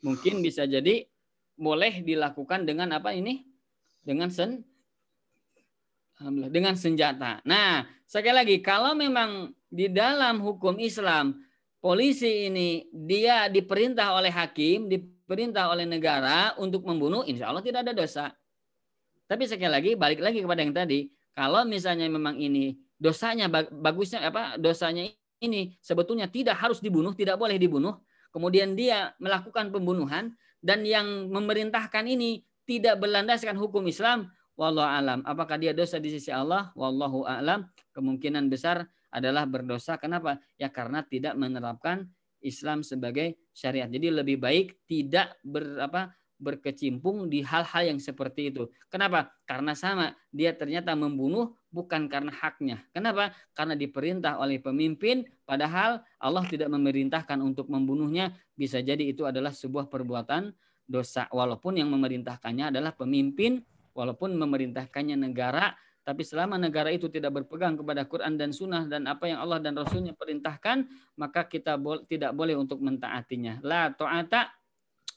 mungkin bisa jadi boleh dilakukan dengan apa ini? Dengan sen dengan senjata. Nah, sekali lagi kalau memang di dalam hukum Islam polisi ini dia diperintah oleh hakim, diperintah oleh negara untuk membunuh, insya Allah tidak ada dosa. Tapi sekali lagi balik lagi kepada yang tadi, kalau misalnya memang ini dosanya bagusnya apa dosanya ini sebetulnya tidak harus dibunuh, tidak boleh dibunuh. Kemudian dia melakukan pembunuhan dan yang memerintahkan ini tidak berlandaskan hukum Islam, wallahu alam. Apakah dia dosa di sisi Allah? Wallahu alam. Kemungkinan besar adalah berdosa. Kenapa? Ya karena tidak menerapkan Islam sebagai syariat. Jadi lebih baik tidak ber, apa, berkecimpung di hal-hal yang seperti itu. Kenapa? Karena sama, dia ternyata membunuh bukan karena haknya. Kenapa? Karena diperintah oleh pemimpin, padahal Allah tidak memerintahkan untuk membunuhnya. Bisa jadi itu adalah sebuah perbuatan dosa. Walaupun yang memerintahkannya adalah pemimpin, walaupun memerintahkannya negara, tapi selama negara itu tidak berpegang kepada Quran dan Sunnah dan apa yang Allah dan Rasulnya perintahkan, maka kita bo tidak boleh untuk mentaatinya. La ta'ata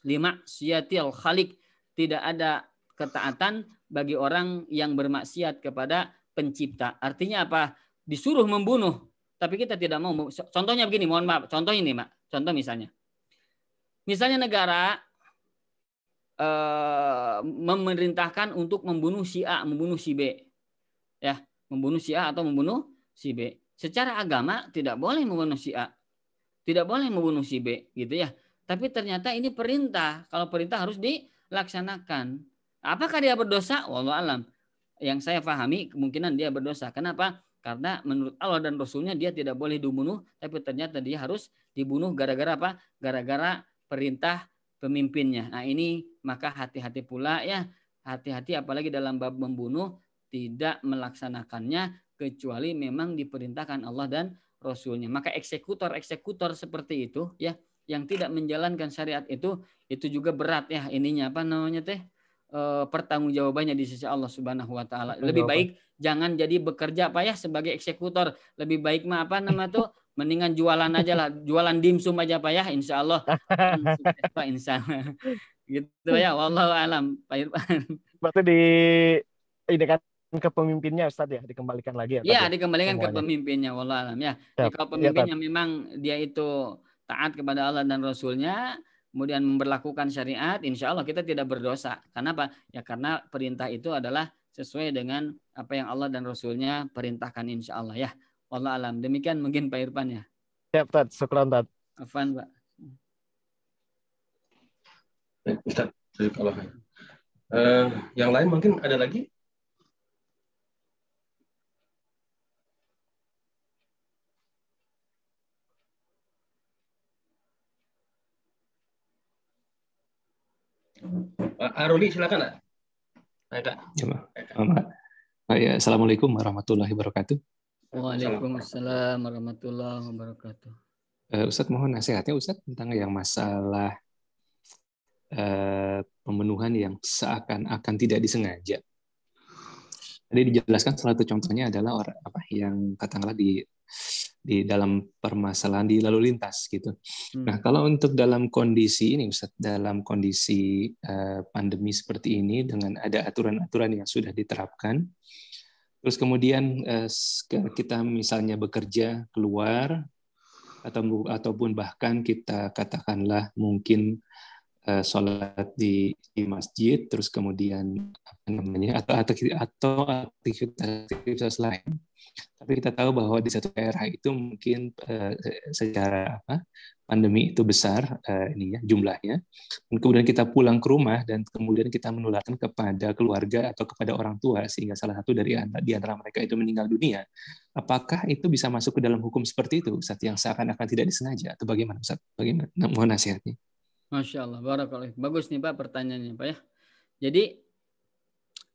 lima siyatil khalik. Tidak ada ketaatan bagi orang yang bermaksiat kepada pencipta. Artinya apa? Disuruh membunuh, tapi kita tidak mau. Contohnya begini, mohon maaf. Contoh ini, Mak. Contoh misalnya. Misalnya negara eh, memerintahkan untuk membunuh si A, membunuh si B ya membunuh si A atau membunuh si B. Secara agama tidak boleh membunuh si A, tidak boleh membunuh si B, gitu ya. Tapi ternyata ini perintah. Kalau perintah harus dilaksanakan. Apakah dia berdosa? Wallahu alam. Yang saya pahami kemungkinan dia berdosa. Kenapa? Karena menurut Allah dan Rasulnya dia tidak boleh dibunuh, tapi ternyata dia harus dibunuh gara-gara apa? Gara-gara perintah pemimpinnya. Nah ini maka hati-hati pula ya, hati-hati apalagi dalam bab membunuh tidak melaksanakannya kecuali memang diperintahkan Allah dan Rasulnya. Maka eksekutor-eksekutor seperti itu ya yang tidak menjalankan syariat itu itu juga berat ya ininya apa namanya teh e, pertanggungjawabannya di sisi Allah Subhanahu wa taala. Lebih baik jangan jadi bekerja apa ya sebagai eksekutor. Lebih baik mah apa nama tuh mendingan jualan aja lah, jualan dimsum aja Pak ya insyaallah. Pak (laughs) Allah Gitu ya, wallahu alam. Pak Irfan. Berarti di ini kan ke pemimpinnya Ustaz ya dikembalikan lagi iya, ya. Iya, dikembalikan semuanya. ke pemimpinnya wallah alam ya. Jadi, kalau ya, pemimpinnya ya, memang dia itu taat kepada Allah dan Rasulnya, kemudian memperlakukan syariat, insya Allah kita tidak berdosa. Karena apa? Ya karena perintah itu adalah sesuai dengan apa yang Allah dan Rasulnya perintahkan insya Allah ya. Wallah alam. Demikian mungkin Pak Irfan ya. Siap, ya, Ustaz. Syukran, Ustaz. Afan, Pak. Uh, yang lain mungkin ada lagi Eh, Aruli silakan. Ada. Oh, ya. Assalamualaikum warahmatullahi wabarakatuh. Waalaikumsalam warahmatullahi wabarakatuh. Uh, Ustadz mohon nasihatnya Ustadz tentang yang masalah uh, pemenuhan yang seakan-akan tidak disengaja. Tadi dijelaskan salah satu contohnya adalah orang apa yang katakanlah di di dalam permasalahan di lalu lintas gitu. Hmm. Nah, kalau untuk dalam kondisi ini Ustaz, dalam kondisi uh, pandemi seperti ini dengan ada aturan-aturan yang sudah diterapkan terus kemudian uh, kita misalnya bekerja keluar atau ataupun bahkan kita katakanlah mungkin Eh, sholat di, di masjid terus kemudian apa namanya atau atau aktivitas-aktivitas lain tapi kita tahu bahwa di satu daerah itu mungkin uh, secara apa pandemi itu besar uh, ini ya, jumlahnya dan kemudian kita pulang ke rumah dan kemudian kita menularkan kepada keluarga atau kepada orang tua sehingga salah satu dari di antara mereka itu meninggal dunia apakah itu bisa masuk ke dalam hukum seperti itu Ustaz yang seakan-akan tidak disengaja atau bagaimana Ustaz bagaimana mohon nasihatnya Masya Allah, barakallah. Bagus nih Pak pertanyaannya Pak ya. Jadi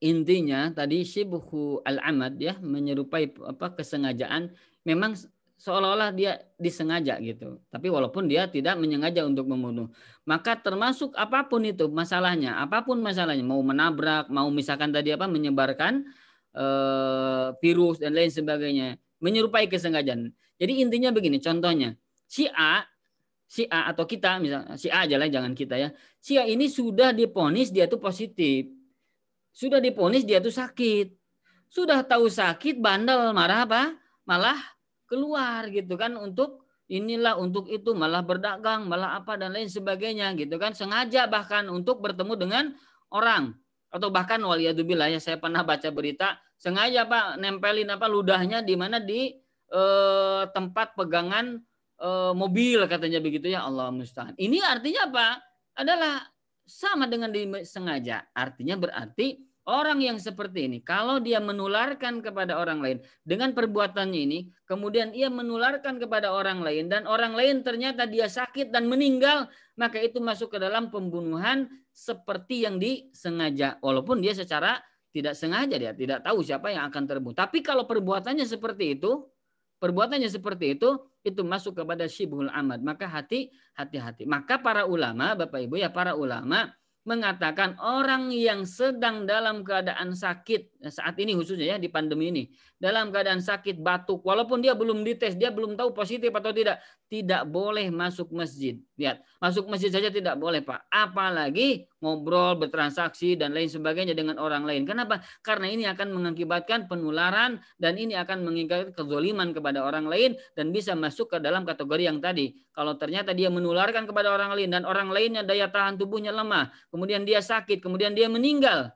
intinya tadi buku al-amad ya menyerupai apa kesengajaan memang seolah-olah dia disengaja gitu. Tapi walaupun dia tidak menyengaja untuk membunuh. Maka termasuk apapun itu masalahnya, apapun masalahnya, mau menabrak, mau misalkan tadi apa menyebarkan eh, virus dan lain sebagainya, menyerupai kesengajaan. Jadi intinya begini, contohnya si A si A atau kita misal si A aja lah jangan kita ya si A ini sudah diponis dia tuh positif sudah diponis dia tuh sakit sudah tahu sakit bandel marah apa malah keluar gitu kan untuk inilah untuk itu malah berdagang malah apa dan lain sebagainya gitu kan sengaja bahkan untuk bertemu dengan orang atau bahkan waliyadzubillah ya saya pernah baca berita sengaja pak nempelin apa ludahnya di mana di eh, tempat pegangan Eh, mobil katanya begitu ya Allah musta'an. Ini artinya apa? Adalah sama dengan disengaja. Artinya berarti orang yang seperti ini kalau dia menularkan kepada orang lain dengan perbuatannya ini, kemudian ia menularkan kepada orang lain dan orang lain ternyata dia sakit dan meninggal, maka itu masuk ke dalam pembunuhan seperti yang disengaja walaupun dia secara tidak sengaja dia tidak tahu siapa yang akan terbunuh. Tapi kalau perbuatannya seperti itu, perbuatannya seperti itu, itu masuk kepada syibhul amad maka hati hati-hati maka para ulama Bapak Ibu ya para ulama mengatakan orang yang sedang dalam keadaan sakit saat ini khususnya ya di pandemi ini dalam keadaan sakit batuk walaupun dia belum dites dia belum tahu positif atau tidak tidak boleh masuk masjid lihat Masuk masjid saja tidak boleh, Pak. Apalagi ngobrol, bertransaksi, dan lain sebagainya dengan orang lain. Kenapa? Karena ini akan mengakibatkan penularan dan ini akan mengingatkan kezoliman kepada orang lain dan bisa masuk ke dalam kategori yang tadi. Kalau ternyata dia menularkan kepada orang lain dan orang lainnya daya tahan tubuhnya lemah, kemudian dia sakit, kemudian dia meninggal,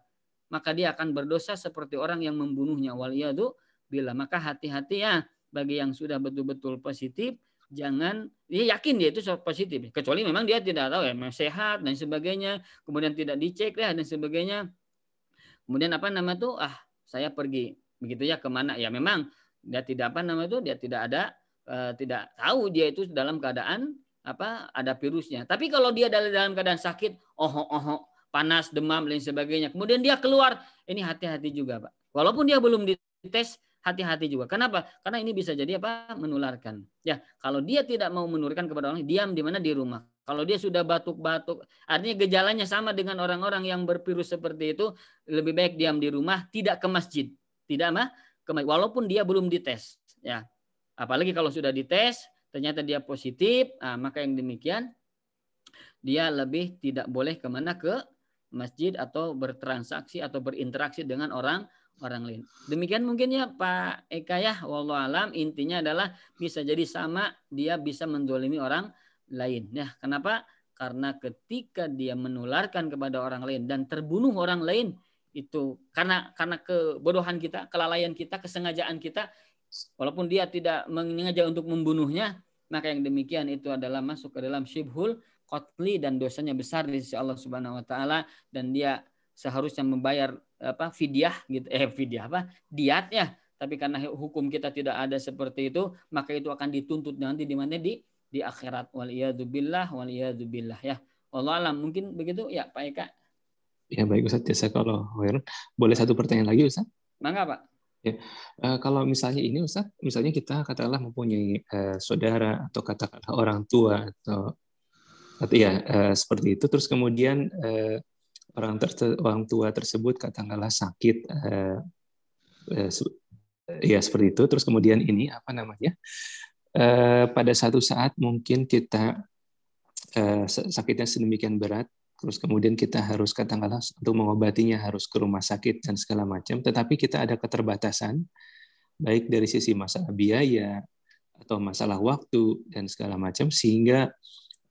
maka dia akan berdosa seperti orang yang membunuhnya. Waliyadu bila maka hati-hati ya bagi yang sudah betul-betul positif jangan dia yakin dia itu positif kecuali memang dia tidak tahu ya memang sehat dan sebagainya kemudian tidak dicek lah dan sebagainya kemudian apa nama tuh ah saya pergi begitu ya kemana ya memang dia tidak apa nama itu dia tidak ada eh, tidak tahu dia itu dalam keadaan apa ada virusnya tapi kalau dia dalam keadaan sakit oh oh panas demam dan sebagainya kemudian dia keluar ini hati-hati juga pak walaupun dia belum dites hati-hati juga. Kenapa? Karena ini bisa jadi apa? Menularkan. Ya, kalau dia tidak mau menularkan kepada orang, diam di mana di rumah. Kalau dia sudah batuk-batuk, artinya gejalanya sama dengan orang-orang yang bervirus seperti itu, lebih baik diam di rumah, tidak ke masjid. Tidak mah ke masjid. Walaupun dia belum dites, ya. Apalagi kalau sudah dites, ternyata dia positif, nah, maka yang demikian dia lebih tidak boleh kemana ke masjid atau bertransaksi atau berinteraksi dengan orang orang lain. Demikian mungkin ya Pak Eka ya, wallahu alam intinya adalah bisa jadi sama dia bisa mendolimi orang lain. ya kenapa? Karena ketika dia menularkan kepada orang lain dan terbunuh orang lain itu karena karena kebodohan kita, kelalaian kita, kesengajaan kita, walaupun dia tidak menyengaja untuk membunuhnya, maka yang demikian itu adalah masuk ke dalam syibhul qatli dan dosanya besar di sisi Allah Subhanahu wa taala dan dia seharusnya membayar apa fidyah gitu eh fidyah apa diatnya tapi karena hukum kita tidak ada seperti itu maka itu akan dituntut nanti di mana di di akhirat wal wal waliyadubillah ya Allah alam mungkin begitu ya Pak Eka ya baik Ustaz jasa kalau boleh satu pertanyaan lagi Ustaz mangga Pak Ya, e, kalau misalnya ini Ustaz, misalnya kita katakanlah mempunyai e, saudara atau katakanlah orang tua atau atau ya e, seperti itu, terus kemudian e, orang terse orang tua tersebut katakanlah sakit eh, eh, ya seperti itu terus kemudian ini apa namanya eh, pada satu saat mungkin kita eh, sakitnya sedemikian berat terus kemudian kita harus katakanlah untuk mengobatinya harus ke rumah sakit dan segala macam tetapi kita ada keterbatasan baik dari sisi masalah biaya atau masalah waktu dan segala macam sehingga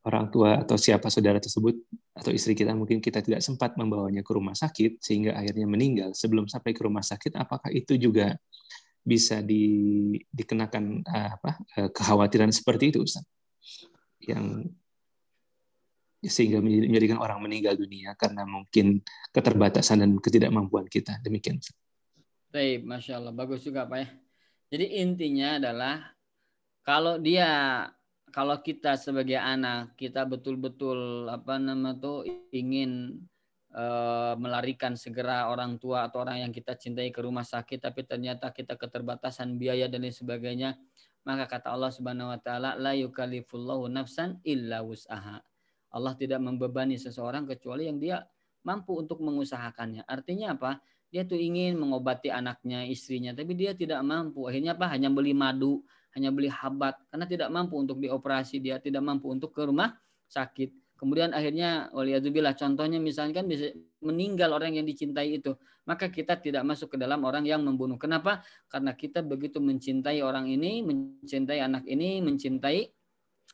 orang tua atau siapa saudara tersebut atau istri kita mungkin kita tidak sempat membawanya ke rumah sakit sehingga akhirnya meninggal sebelum sampai ke rumah sakit apakah itu juga bisa di, dikenakan eh, apa eh, kekhawatiran seperti itu Ustaz yang sehingga menjadikan orang meninggal dunia karena mungkin keterbatasan dan ketidakmampuan kita demikian Baik, masya Allah bagus juga pak ya. Jadi intinya adalah kalau dia kalau kita sebagai anak kita betul-betul apa nama tuh ingin uh, melarikan segera orang tua atau orang yang kita cintai ke rumah sakit tapi ternyata kita keterbatasan biaya dan lain sebagainya maka kata Allah Subhanahu wa taala la yukallifullahu nafsan illa wus'aha Allah tidak membebani seseorang kecuali yang dia mampu untuk mengusahakannya artinya apa dia tuh ingin mengobati anaknya istrinya tapi dia tidak mampu akhirnya apa hanya beli madu hanya beli habat karena tidak mampu untuk dioperasi dia tidak mampu untuk ke rumah sakit kemudian akhirnya waliyadzubillah contohnya misalkan bisa meninggal orang yang dicintai itu maka kita tidak masuk ke dalam orang yang membunuh kenapa karena kita begitu mencintai orang ini mencintai anak ini mencintai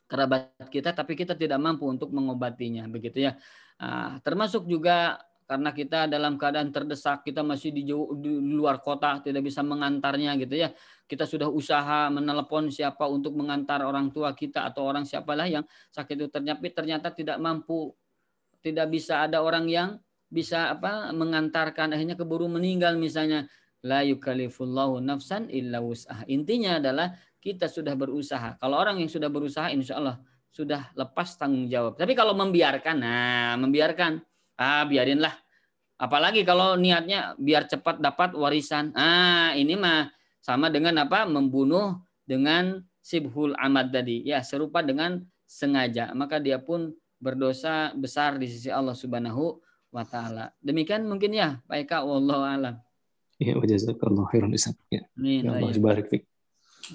kerabat kita tapi kita tidak mampu untuk mengobatinya begitu ya ah, termasuk juga karena kita dalam keadaan terdesak, kita masih di, luar kota, tidak bisa mengantarnya gitu ya. Kita sudah usaha menelepon siapa untuk mengantar orang tua kita atau orang siapalah yang sakit itu ternyata ternyata tidak mampu, tidak bisa ada orang yang bisa apa mengantarkan akhirnya keburu meninggal misalnya la yukalifullahu nafsan illa wus'ah. Intinya adalah kita sudah berusaha. Kalau orang yang sudah berusaha insya Allah sudah lepas tanggung jawab. Tapi kalau membiarkan, nah membiarkan ah biarinlah apalagi kalau niatnya biar cepat dapat warisan ah ini mah sama dengan apa membunuh dengan sibhul amat tadi ya serupa dengan sengaja maka dia pun berdosa besar di sisi Allah Subhanahu wa taala. Demikian mungkin ya Pak Eka wallahu alam. Ya, wa jazakallahu khairan ya. ya. Allah barik fik.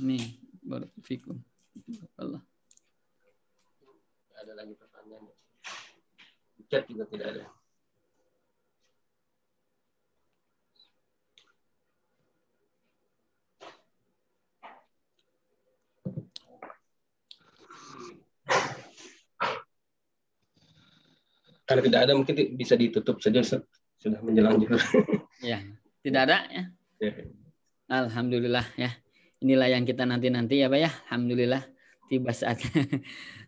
Amin. Barik Allah. Ada lagi pertanyaan? Chat juga tidak ada. Kalau tidak ada mungkin bisa ditutup saja sudah menjelang juga. (laughs) Ya, tidak ada ya. ya. Alhamdulillah ya. Inilah yang kita nanti-nanti ya Pak ya. Alhamdulillah tiba saatnya. (laughs)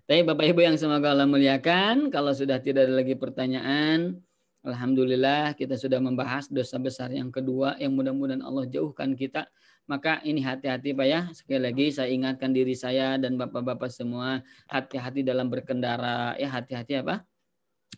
Tapi Bapak Ibu yang semoga Allah muliakan, kalau sudah tidak ada lagi pertanyaan, Alhamdulillah kita sudah membahas dosa besar yang kedua yang mudah-mudahan Allah jauhkan kita. Maka ini hati-hati Pak ya. Sekali lagi saya ingatkan diri saya dan Bapak-Bapak semua hati-hati dalam berkendara. Ya hati-hati apa? Ya,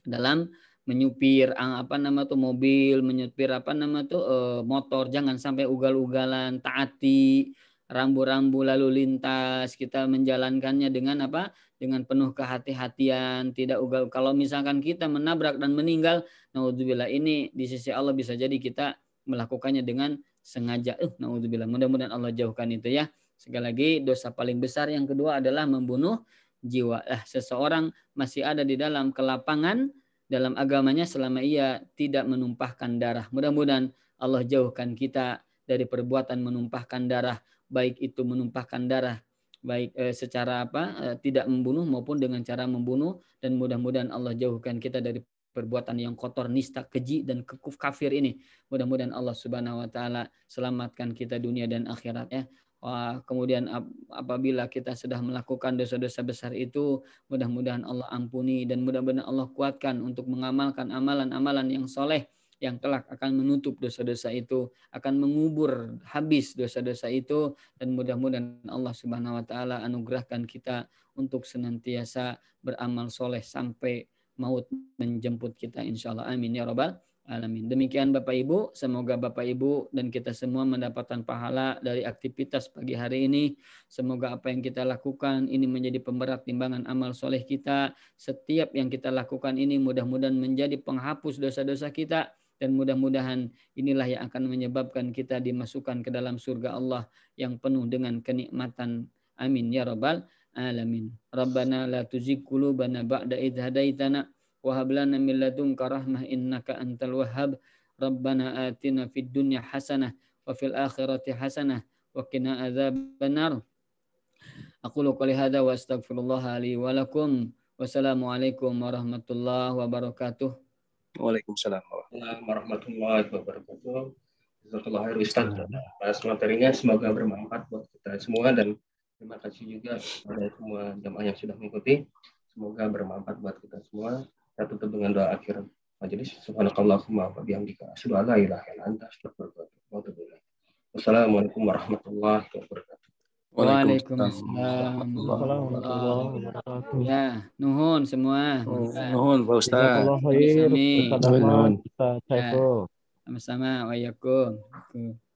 dalam menyupir ah, apa nama tuh mobil, menyupir apa nama tuh eh, motor, jangan sampai ugal-ugalan, taati rambu-rambu lalu lintas, kita menjalankannya dengan apa? dengan penuh kehati-hatian, tidak ugal. Kalau misalkan kita menabrak dan meninggal, naudzubillah ini di sisi Allah bisa jadi kita melakukannya dengan sengaja. Eh, naudzubillah. Mudah-mudahan Allah jauhkan itu ya. Sekali lagi dosa paling besar yang kedua adalah membunuh jiwa. Lah, seseorang masih ada di dalam kelapangan dalam agamanya selama ia tidak menumpahkan darah. Mudah-mudahan Allah jauhkan kita dari perbuatan menumpahkan darah, baik itu menumpahkan darah baik eh, secara apa eh, tidak membunuh maupun dengan cara membunuh dan mudah-mudahan Allah jauhkan kita dari perbuatan yang kotor, nista, keji dan kekuf kafir ini. Mudah-mudahan Allah Subhanahu wa taala selamatkan kita dunia dan akhirat ya. Ah, kemudian apabila kita sudah melakukan dosa-dosa besar itu, mudah-mudahan Allah ampuni dan mudah-mudahan Allah kuatkan untuk mengamalkan amalan-amalan yang soleh yang kelak akan menutup dosa-dosa itu, akan mengubur habis dosa-dosa itu, dan mudah-mudahan Allah Subhanahu wa Ta'ala anugerahkan kita untuk senantiasa beramal soleh sampai maut menjemput kita insya Allah amin ya robbal alamin. Demikian Bapak Ibu, semoga Bapak Ibu dan kita semua mendapatkan pahala dari aktivitas pagi hari ini. Semoga apa yang kita lakukan ini menjadi pemberat timbangan amal soleh kita. Setiap yang kita lakukan ini mudah-mudahan menjadi penghapus dosa-dosa kita dan mudah-mudahan inilah yang akan menyebabkan kita dimasukkan ke dalam surga Allah yang penuh dengan kenikmatan. Amin ya rabbal alamin. Rabbana la tuzigh qulubana ba'da idh wa hab lana min ladunka rahmah innaka antal wahhab rabbana atina fid dunya hasanah wa fil akhirati hasanah wa qina adzabannar aqulu qali hadza wa astaghfirullah li wa lakum wassalamualaikum warahmatullahi wabarakatuh Waalaikumsalam warahmatullahi wabarakatuh. Jazakallah khair Ustaz. Bahas materinya semoga bermanfaat buat kita semua dan terima kasih juga kepada semua jamaah yang sudah mengikuti. Semoga bermanfaat buat kita semua. Kita tutup dengan doa akhir majelis. Subhanakallahumma wa bihamdika asyhadu an la ilaha illa anta astaghfiruka wa Wassalamualaikum warahmatullahi wabarakatuh. Waalaikumsalam. Ya, nuhun semua. Nuhun Pak Ustaz. Nuhun. Ya. Sama-sama. Waalaikumsalam.